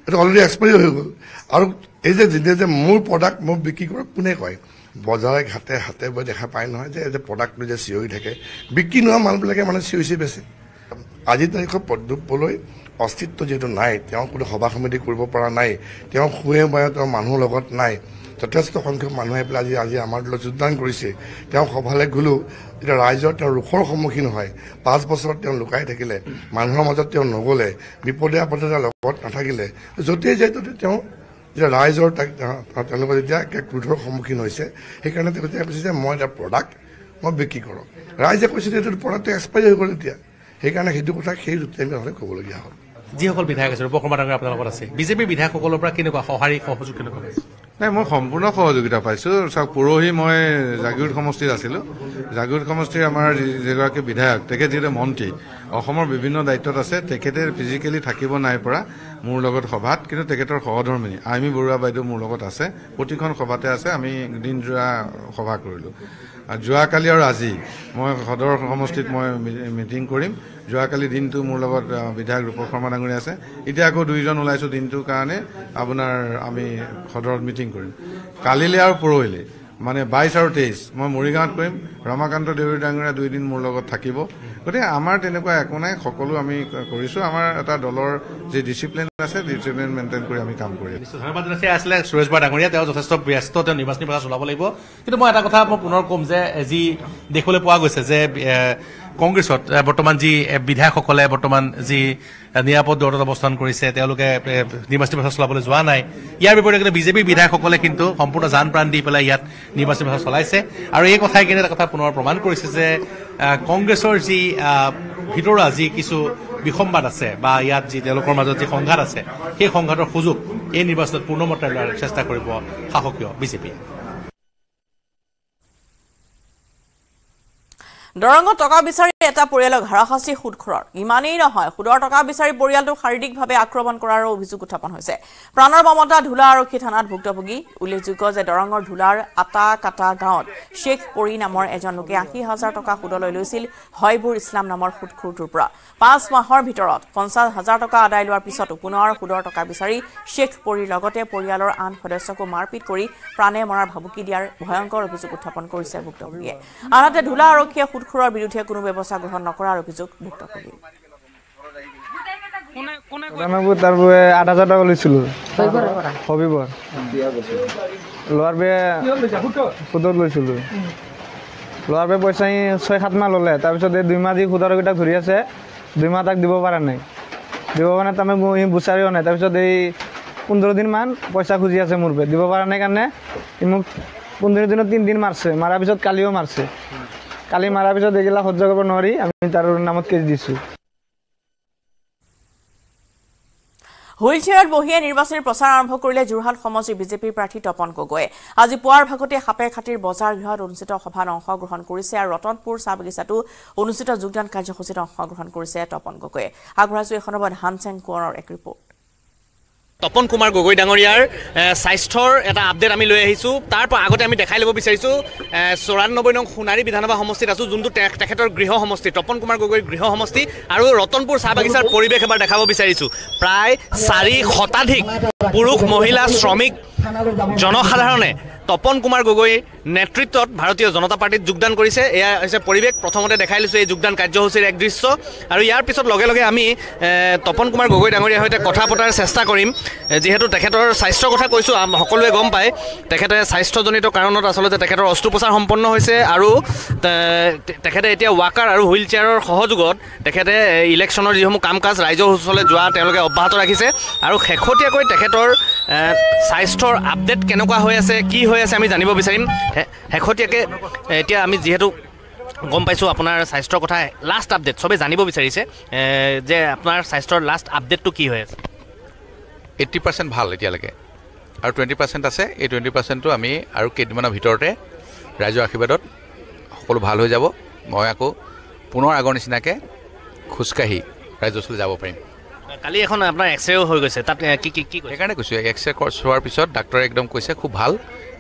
Speaker 15: এইটো অলৰেডি এক্সপায়াৰী হৈ গ'ল আৰু এই যে যেতিয়া যে মোৰ প্ৰডাক্ট মই বিক্ৰী কৰোঁ কোনে কয় বজাৰে ঘাটে হাতে বৈ দেখা পায় নহয় যে এই যে প্ৰডাক্টটো যে চিঞৰি থাকে বিক্ৰী নোহোৱা মানুহবিলাকে মানে চিঞৰি চি বেছে আজিৰ তাৰিখত পদ্যুপলৈ অস্তিত্ব যিহেতু নাই তেওঁ কোনো সভা সমিতি কৰিব পৰা নাই তেওঁ শুৱে বায়ে তেওঁ মানুহৰ লগত নাই যথেষ্ট সংখ্যক মানুহে পেলাই আজি আজি আমাৰ দলত যোগদান কৰিছে তেওঁ সভালৈ গ'লেও এতিয়া ৰাইজৰ তেওঁ ৰোষৰ সন্মুখীন হয় পাঁচ বছৰত তেওঁ লুকাই থাকিলে মানুহৰ মাজত তেওঁ নগ'লে বিপদে আপদে লগত নাথাকিলে য'তেই যায় ত'তে তেওঁ যেতিয়া ৰাইজৰ তাক তেওঁলোকে যেতিয়া ক্ৰোধৰ সন্মুখীন হৈছে সেইকাৰণে তেওঁ তেতিয়া কৈছে যে মই এটা প্ৰডাক্ট মই বিক্ৰী কৰোঁ ৰাইজে কৈছে যে এইটো প্ৰডাক্টটো এক্সপায়াৰ হৈ গ'ল এতিয়া সেইকাৰণে সেইটো কথা সেই ৰূপটো আমি ক'বলগীয়া হ'ল
Speaker 14: যিসকল বিধায়ক আছে ৰূপকুমাৰ ডাঙৰ আপোনালোকৰ আছে বিজেপিৰ বিধায়কসকলৰ পৰা কেনেকুৱা সঁহাৰি সহযোগ কেনেকুৱা পাইছে
Speaker 8: নাই মই সম্পূৰ্ণ সহযোগিতা পাইছোঁ চাওক পৰহি মই জাগীৰোদ সমষ্টিত আছিলোঁ জাগীৰোদ সমষ্টিৰ আমাৰ যিগৰাকী বিধায়ক তেখেত যিহেতু মন্ত্ৰী অসমৰ বিভিন্ন দায়িত্বত আছে তেখেতে ফিজিকেলি থাকিব নাই পৰা মোৰ লগত সভাত কিন্তু তেখেতৰ সহধৰ্মিনী আইমী বৰুৱা বাইদেউ মোৰ লগত আছে প্ৰতিখন সভাতে আছে আমি দিনযোৰা সভা কৰিলোঁ যোৱাকালি আৰু আজি মই সদৰ সমষ্টিত মই মিটিং কৰিম যোৱাকালি দিনটো মোৰ লগত বিধায়ক ৰূপক শৰ্মা ডাঙৰীয়া আছে এতিয়া আকৌ দুইজন ওলাইছোঁ দিনটোৰ কাৰণে আপোনাৰ আমি সদৰত মিটিং কৰিম কালিলৈ আৰু পৰহিলৈ মানে বাইছ আৰু তেইছ মই মৰিগাঁৱত কৰিম ৰমাকান্ত দেউৰী ডাঙৰীয়া দুই দিন মোৰ লগত থাকিব গতিকে আমাৰ তেনেকুৱা একো নাই সকলো আমি কৰিছোঁ আমাৰ এটা দলৰ যি ডিচিপ্লিন আছে ডিচিপ্লিন মেইনটেইন কৰি আমি কাম কৰি
Speaker 14: আছোঁ আছিলে সুৰেশ বৰা ডাঙৰীয়া তেওঁ যথেষ্ট ব্যস্ত তেওঁ নিৰ্বাচনী প্ৰচাৰ চলাব লাগিব কিন্তু মই এটা কথা মই পুনৰ ক'ম যে যি দেখিবলৈ পোৱা গৈছে যে কংগ্ৰেছত বৰ্তমান যি বিধায়কসকলে বৰ্তমান যি নিৰাপদ দূৰত অৱস্থান কৰিছে তেওঁলোকে নিৰ্বাচনী প্ৰচাৰ চলাবলৈ যোৱা নাই ইয়াৰ বিপৰীতে কিন্তু বিজেপিৰ বিধায়কসকলে কিন্তু সম্পূৰ্ণ যান প্ৰাণ দি পেলাই ইয়াত নিৰ্বাচনী প্ৰচাৰ চলাইছে আৰু এই কথাই কিন্তু এটা কথা পুনৰ প্ৰমাণ কৰিছে যে কংগ্ৰেছৰ যি ভিতৰুৱা যি কিছু বিসম্বাদ আছে বা ইয়াত যি তেওঁলোকৰ মাজত যি সংঘাত আছে সেই সংঘাতৰ সুযোগ এই নিৰ্বাচনত পূৰ্ণমতে লোৱাৰ চেষ্টা কৰিব শাসকীয় বিজেপিয়ে
Speaker 1: দৰঙত টকা বিচাৰি এটা পৰিয়ালক হাৰাশাস্তি সুদখৰৰ ইমানেই নহয় সুদৰ টকা বিচাৰি পৰিয়ালটো শাৰীৰিকভাৱে আক্ৰমণ কৰাৰো অভিযোগ উত্থাপন হৈছে প্ৰাণৰ মমতা ধূলা আৰক্ষী থানাত ভুক্তভোগী উল্লেখযোগ্য যে দৰঙৰ ধূলাৰ আটা কাটা গাঁৱত শ্বেখ পৰি নামৰ এজন লোকে আশী হাজাৰ টকা সুদলৈ লৈছিল হয়বুৰ ইছলাম নামৰ সুদখোৰটোৰ পৰা পাঁচ মাহৰ ভিতৰত পঞ্চাছ হাজাৰ টকা আদায় লোৱাৰ পিছতো পুনৰ সুদৰ টকা বিচাৰি শ্বেখ পৰিৰ লগতে পৰিয়ালৰ আন সদস্যকো মাৰপিট কৰি প্ৰাণে মৰাৰ ভাবুকি দিয়াৰ ভয়ংকৰ অভিযোগ উত্থাপন কৰিছে ভুক্তভোগীয়ে আনহাতে ধূলা আৰক্ষীয়ে সুদ খুৰৰ বিৰুদ্ধে কোনো ব্যৱস্থা গ্ৰহণ নকৰাৰ অভিযোগ মুক্ত কৰিলে
Speaker 4: লোৱাৰ বাবে পইচা ছয় সাতমাহ ল'লে তাৰপিছত এই দুইমাহ যি সূতাৰকেইটাক ধৰি আছে দুইমাহ তাক দিব পৰা নাই দিব মানে তাৰমানে মই বিচাৰি অনাই তাৰপিছত এই পোন্ধৰ দিনমান পইচা খুজি আছে মোৰ বাবে দিব পৰা নাই কাৰণে মোক পোন্ধৰ দিনত তিনিদিন মাৰছে মাৰাৰ পিছত কালিও মাৰছে কালি মাৰাৰ পিছত এইগিলা সহ্য কৰিব নোৱাৰি আমি তাৰ নামত কেছ দিছোঁ
Speaker 1: হুইল চেয়াৰত বহিয়ে নিৰ্বাচনী প্ৰচাৰ আৰম্ভ কৰিলে যোৰহাট সমষ্টি বিজেপিৰ প্ৰাৰ্থী তপন গগৈয়ে আজি পুৱাৰ ভাগতে সাপে খাতিৰ বজাৰ গৃহত অনুষ্ঠিত সভাত অংশগ্ৰহণ কৰিছে আৰু ৰতনপুৰ চাহ বাগিচাতো অনুষ্ঠিত যোগদান কাৰ্যসূচীত অংশগ্ৰহণ কৰিছে তপন গগৈয়ে আগবঢ়াইছো এই সন্দৰ্ভত হানচেং কোঁৱৰৰ এক ৰিপৰ্ট
Speaker 10: তপন কুমাৰ গগৈ ডাঙৰীয়াৰ স্বাস্থ্যৰ এটা আপডেট আমি লৈ আহিছোঁ তাৰপৰা আগতে আমি দেখাই ল'ব বিচাৰিছোঁ চৌৰান্নব্বৈ নং সোণাৰী বিধানসভা সমষ্টিত আছোঁ যোনটো তেখেতৰ গৃহ সমষ্টি তপন কুমাৰ গগৈৰ গৃহ সমষ্টি আৰু ৰতনপুৰ চাহ বাগিচাৰ পৰিৱেশ এবাৰ দেখাব বিচাৰিছোঁ প্ৰায় চাৰি শতাধিক পুৰুষ মহিলা শ্ৰমিক
Speaker 9: জনসাধাৰণে
Speaker 10: তপন কুমাৰ গগৈ নেতৃত্বত ভাৰতীয় জনতা পাৰ্টিত যোগদান কৰিছে এয়া হৈছে পৰিৱেশ প্ৰথমতে দেখাই লৈছোঁ এই যোগদান কাৰ্যসূচীৰ এক দৃশ্য আৰু ইয়াৰ পিছত লগে লগে আমি তপন কুমাৰ গগৈ ডাঙৰীয়াৰ সৈতে কথা পতাৰ চেষ্টা কৰিম যিহেতু তেখেতৰ স্বাস্থ্যৰ কথা কৈছোঁ সকলোৱে গম পায় তেখেতে স্বাস্থ্যজনিত কাৰণত আচলতে তেখেতৰ অস্ত্ৰোপচাৰ সম্পন্ন হৈছে আৰু তেখেতে এতিয়া ৱাকাৰ আৰু হুইল চেয়াৰৰ সহযোগত তেখেতে ইলেকশ্যনৰ যিসমূহ কাম কাজ ৰাইজৰ ওচৰলৈ যোৱা তেওঁলোকে অব্যাহত ৰাখিছে আৰু শেহতীয়াকৈ তেখেতৰ স্বাস্থ্যৰ আপডেট কেনেকুৱা হৈ আছে কি হৈ হৈ আছে আমি জানিব বিচাৰিম শেহতীয়াকৈ এতিয়া আমি যিহেতু গম পাইছোঁ আপোনাৰ স্বাস্থ্যৰ কথা লাষ্ট
Speaker 6: আপডেট চবেই জানিব বিচাৰিছে যে আপোনাৰ স্বাস্থ্যৰ লাষ্ট আপডেটটো কি হৈ আছে এইট্টি পাৰ্চেণ্ট ভাল এতিয়ালৈকে আৰু টুৱেণ্টি পাৰ্চেণ্ট আছে এই টুৱেণ্টি পাৰ্চেণ্টটো আমি আৰু কেইদিনমানৰ ভিতৰতে ৰাইজৰ আশীৰ্বাদত সকলো ভাল হৈ যাব মই আকৌ পুনৰ আগৰ নিচিনাকৈ খোজকাঢ়ি ৰাইজৰ ওচৰলৈ যাব পাৰিম কালি এখন আপোনাৰ এক্স এক্সৰেও হৈ গৈছে তাত কি কি কি সেইকাৰণে কৈছোঁ এক্স এক্সৰে চোৱাৰ পিছত ডাক্তৰে একদম কৈছে খুব ভাল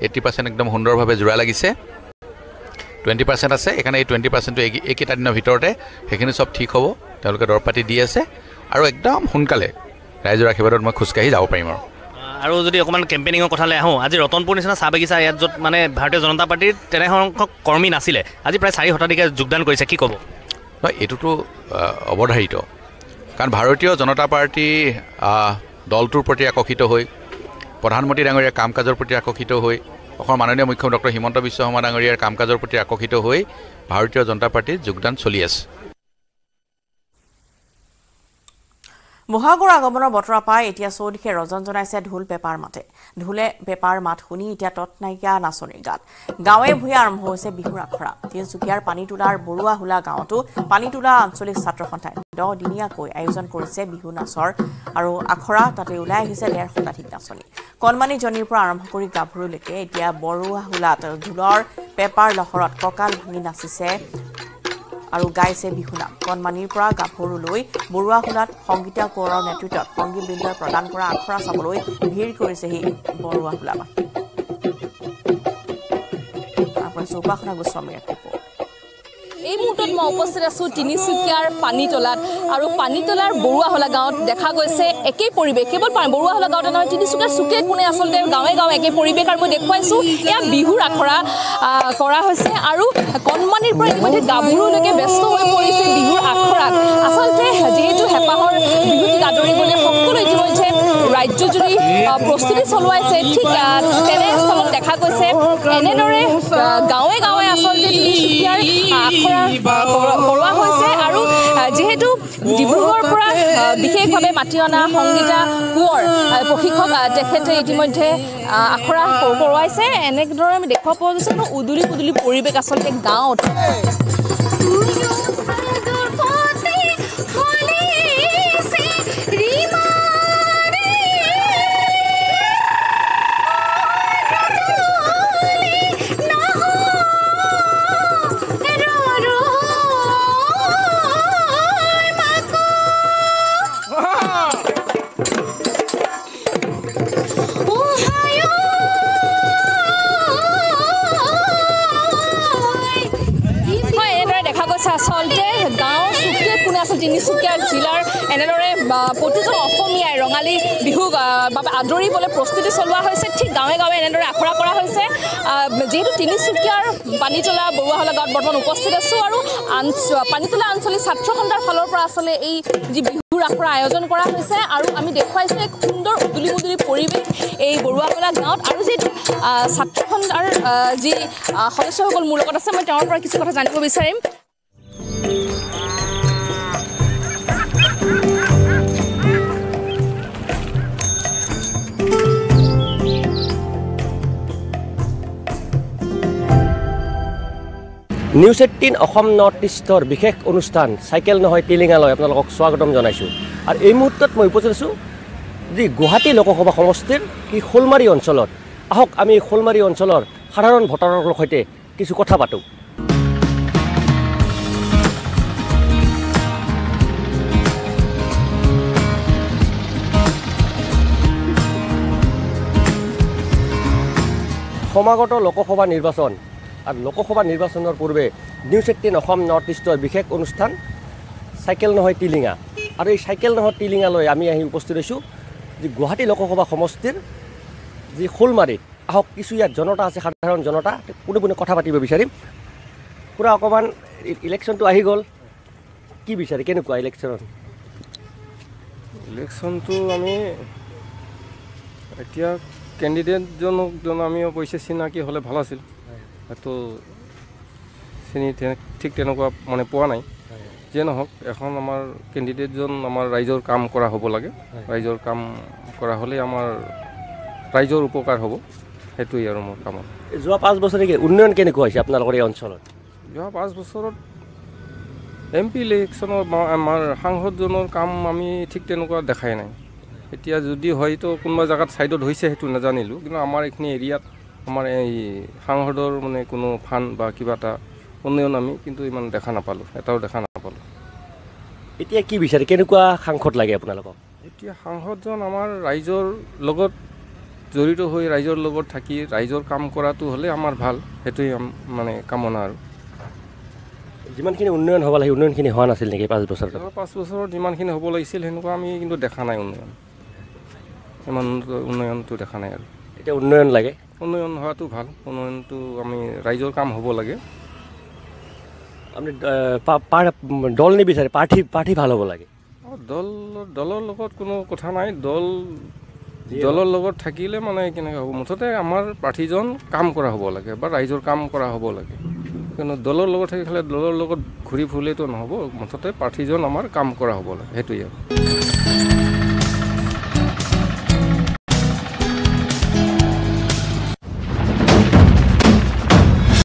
Speaker 6: এইটি পাৰ্চেণ্ট একদম সুন্দৰভাৱে যোৰা লাগিছে টুৱেণ্টি পাৰ্চেণ্ট আছে সেইকাৰণে এই টুৱেণ্টি পাৰ্চেণ্টটো এইকেইটা দিনৰ ভিতৰতে সেইখিনি চব ঠিক হ'ব তেওঁলোকে দৰৱ পাতি দি আছে আৰু একদম সোনকালে ৰাইজৰ আশীৰ্বাদত মই খোজকাঢ়ি যাব পাৰিম আৰু
Speaker 10: আৰু যদি অকণমান কেম্পেইনিঙৰ কথালৈ আহোঁ আজি ৰতনপুৰ নিচিনা চাহ বাগিচা ইয়াত য'ত মানে ভাৰতীয় জনতা পাৰ্টীৰ তেনেসংখ্যক কৰ্মী নাছিলে আজি প্ৰায় চাৰি শতাধিকে যোগদান কৰিছে কি ক'ব
Speaker 6: নহয় এইটোতো অৱধাৰিত কাৰণ ভাৰতীয় জনতা পাৰ্টি দলটোৰ প্ৰতি আকৰ্ষিত হৈ প্ৰধানমন্ত্ৰী ডাঙৰীয়াৰ কাম কাজৰ প্ৰতি আকৰ্ষিত হৈ অসম মাননীয় মুখ্যমন্ত্ৰী ডক্টৰ হিমন্ত বিশ্ব শৰ্মা ডাঙৰীয়াৰ কাম কাজৰ প্ৰতি আকৰ্ষিত হৈ ভাৰতীয় জনতা পাৰ্টিত যোগদান চলি আছে
Speaker 1: বহাগৰ আগমনৰ বতৰা পাই এতিয়া চৌদিশে ৰজন জনাইছে ঢোল পেপাৰ মাতে ঢোলে পেপাৰ মাত শুনি এতিয়া তৎনাইকীয়া নাচনীৰ গাত গাঁৱে ভূঁই আৰম্ভ হৈছে বিহুৰ আখৰা তিনিচুকীয়াৰ পানী তোলাৰ বৰুৱা হোলা গাঁৱতো পানী তোলা আঞ্চলিক ছাত্ৰ সন্থাই দহদিনীয়াকৈ আয়োজন কৰিছে বিহু নাচৰ আৰু আখৰা তাতে ওলাই আহিছে ডেৰ শতাধিক নাচনী কণমানিজনীৰ পৰা আৰম্ভ কৰি গাভৰুলৈকে এতিয়া বৰুৱা হোলাত ঢোলৰ পেপাৰ লহৰত কঁকাল ভাঙি নাচিছে আৰু গাইছে বিহুনা কণমানিৰ পৰা গাভৰুলৈ বৰুৱা শুনাত সংগীতা কোঁৱৰৰ নেতৃত্বত সংগীতবৃন্দই প্ৰদান কৰা আখৰা চাবলৈ ভিৰ কৰিছেহি বৰুৱা শুলাবাসী চৌপাশনা গোস্বামীৰ এক ৰিপৰ্ট
Speaker 16: এই মুহূৰ্তত মই উপস্থিত আছো তিনিচুকীয়াৰ পানীতলাত আৰু পানীতলাৰ বৰুৱাহলা গাঁৱত দেখা গৈছে একেই পৰিৱেশ কেৱল বৰুৱাহলা গাঁৱতে নহয় তিনিচুকীয়াৰ চুকে কোনে আচলতে গাঁৱে গাঁৱে একে পৰিৱেশ আৰু মই দেখুৱাইছোঁ এয়া বিহুৰ আখৰা কৰা হৈছে আৰু কণমানিৰ পৰা ইতিমধ্যে গাভৰুলৈকে ব্যস্ত হৈ পৰিছে বিহুৰ আখৰাত আচলতে যিহেতু হেঁপাহৰ বিহুটিক আদৰিবলৈ সকলো ইতিমধ্যে ৰাজ্যজুৰি প্ৰস্তুতি চলোৱাইছে ঠিক তেনেস্থলত দেখা গৈছে এনেদৰে গাঁৱে গাঁৱে আচলতে তিনিচুকীয়াৰ ভৰোৱা হৈছে আৰু যিহেতু ডিব্ৰুগড়ৰ পৰা বিশেষভাৱে মাতি অনা সংগীতা কোঁৱৰ প্ৰশিক্ষক তেখেতে ইতিমধ্যে আখৰা কৰোৱাইছে এনেদৰে আমি দেখুৱাব পৰা গৈছে উদুলি পদুলি পৰিৱেশ আচলতে গাঁৱত মানুহ বাবে আদৰিবলৈ প্ৰস্তুতি চলোৱা হৈছে ঠিক গাঁৱে গাঁৱে এনেদৰে আখৰা কৰা হৈছে যিহেতু তিনিচুকীয়াৰ পানীতোলা বৰুৱাহলা গাঁৱত বৰ্তমান উপস্থিত আছোঁ আৰু পানীতোলা আঞ্চলিক ছাত্ৰ সন্থাৰ ফালৰ পৰা আচলতে এই যি বিহুৰ আখৰা আয়োজন কৰা হৈছে আৰু আমি দেখুৱাইছোঁ এক সুন্দৰ উদুলি মুদুলি পৰিৱেশ এই বৰুৱাহলা গাঁৱত আৰু যি ছাত্ৰ সন্থাৰ যি সদস্যসকল মোৰ লগত আছে মই তেওঁৰ পৰা কিছু কথা জানিব বিচাৰিম
Speaker 10: নিউজ এইটিন অসম নৰ্থ ইষ্টৰ বিশেষ অনুষ্ঠান চাইকেল নহয় টিলিঙালৈ আপোনালোকক স্বাগতম জনাইছোঁ আৰু এই মুহূৰ্তত মই উপস্থিত আছোঁ যি গুৱাহাটী লোকসভা সমষ্টিৰ কি শ'লমাৰী অঞ্চলত আহক আমি শ'লমাৰী অঞ্চলৰ সাধাৰণ ভোটাৰৰ সৈতে কিছু কথা পাতোঁ সমাগত লোকসভা নিৰ্বাচন আৰু লোকসভা নিৰ্বাচনৰ পূৰ্বে নিউজ এইটিন অসম নৰ্থ ইষ্টৰ বিশেষ অনুষ্ঠান চাইকেল নহয় টিলিঙা আৰু এই চাইকেল নহয় টিলিঙালৈ আমি আহি উপস্থিত হৈছোঁ যি গুৱাহাটী লোকসভা সমষ্টিৰ যি শ'লমাৰীত আহক কিছু ইয়াত জনতা আছে সাধাৰণ জনতা কোনে কোনে কথা পাতিব বিচাৰিম পূৰা অকণমান ইলেকশ্যনটো আহি গ'ল কি বিচাৰি কেনেকুৱা ইলেকশ্যনত ইলেকশ্যনটো আমি
Speaker 7: এতিয়া কেণ্ডিডেটজনক জন আমি পইচা চিনাকি হ'লে ভাল আছিল সেইটো চিনি ঠিক তেনেকুৱা মানে পোৱা নাই যে নহওক এখন আমাৰ কেণ্ডিডেটজন আমাৰ ৰাইজৰ কাম কৰা হ'ব লাগে ৰাইজৰ কাম কৰা হ'লে আমাৰ ৰাইজৰ উপকাৰ হ'ব সেইটোৱেই আৰু মোৰ কামত
Speaker 10: যোৱা পাঁচ বছৰে
Speaker 7: কি উন্নয়ন কেনেকুৱা হৈছে আপোনালোকৰ এই অঞ্চলত যোৱা পাঁচ বছৰত এম পি ইলেকশ্যনৰ আমাৰ সাংসদজনৰ কাম আমি ঠিক তেনেকুৱা দেখাই নাই এতিয়া যদি হয়তো কোনোবা জেগাত ছাইডত হৈছে সেইটো নাজানিলোঁ কিন্তু আমাৰ এইখিনি এৰিয়াত আমাৰ এই সাংসদৰ মানে কোনো ফাণ্ড বা কিবা এটা উন্নয়ন আমি কিন্তু ইমান দেখা নাপালোঁ এটাও দেখা নাপালোঁ
Speaker 10: এতিয়া কি বিচাৰে কেনেকুৱা সাংসদ লাগে আপোনালোকক
Speaker 7: এতিয়া সাংসদজন আমাৰ ৰাইজৰ লগত জড়িত হৈ ৰাইজৰ লগত থাকি ৰাইজৰ কাম কৰাটো হ'লে আমাৰ ভাল সেইটোৱে মানে কামনা আৰু
Speaker 10: যিমানখিনি উন্নয়ন হ'ব লাগে উন্নয়নখিনি হোৱা নাছিল নেকি পাঁচ বছৰ
Speaker 7: পাঁচ বছৰত যিমানখিনি হ'ব লাগিছিল সেনেকুৱা আমি কিন্তু দেখা নাই উন্নয়ন
Speaker 10: ইমান উন্নয়নটো দেখা নাই আৰু এতিয়া উন্নয়ন লাগে
Speaker 7: উন্নয়ন হোৱাটো ভাল উন্নয়নটো আমি
Speaker 10: ৰাইজৰ কাম হ'ব লাগে আপুনি দল নিবিচাৰে প্ৰাৰ্থী প্ৰাৰ্থী ভাল হ'ব লাগে
Speaker 7: দল দলৰ লগত কোনো কথা নাই দল দলৰ লগত থাকিলে মানে কেনেকৈ হ'ব মুঠতে আমাৰ প্ৰাৰ্থীজন কাম কৰা হ'ব লাগে বা ৰাইজৰ কাম কৰা হ'ব লাগে কিন্তু দলৰ লগত থাকিলে দলৰ লগত ঘূৰি ফুৰিলেতো নহ'ব মুঠতে প্ৰাৰ্থীজন আমাৰ কাম কৰা হ'ব লাগে সেইটোৱে আৰু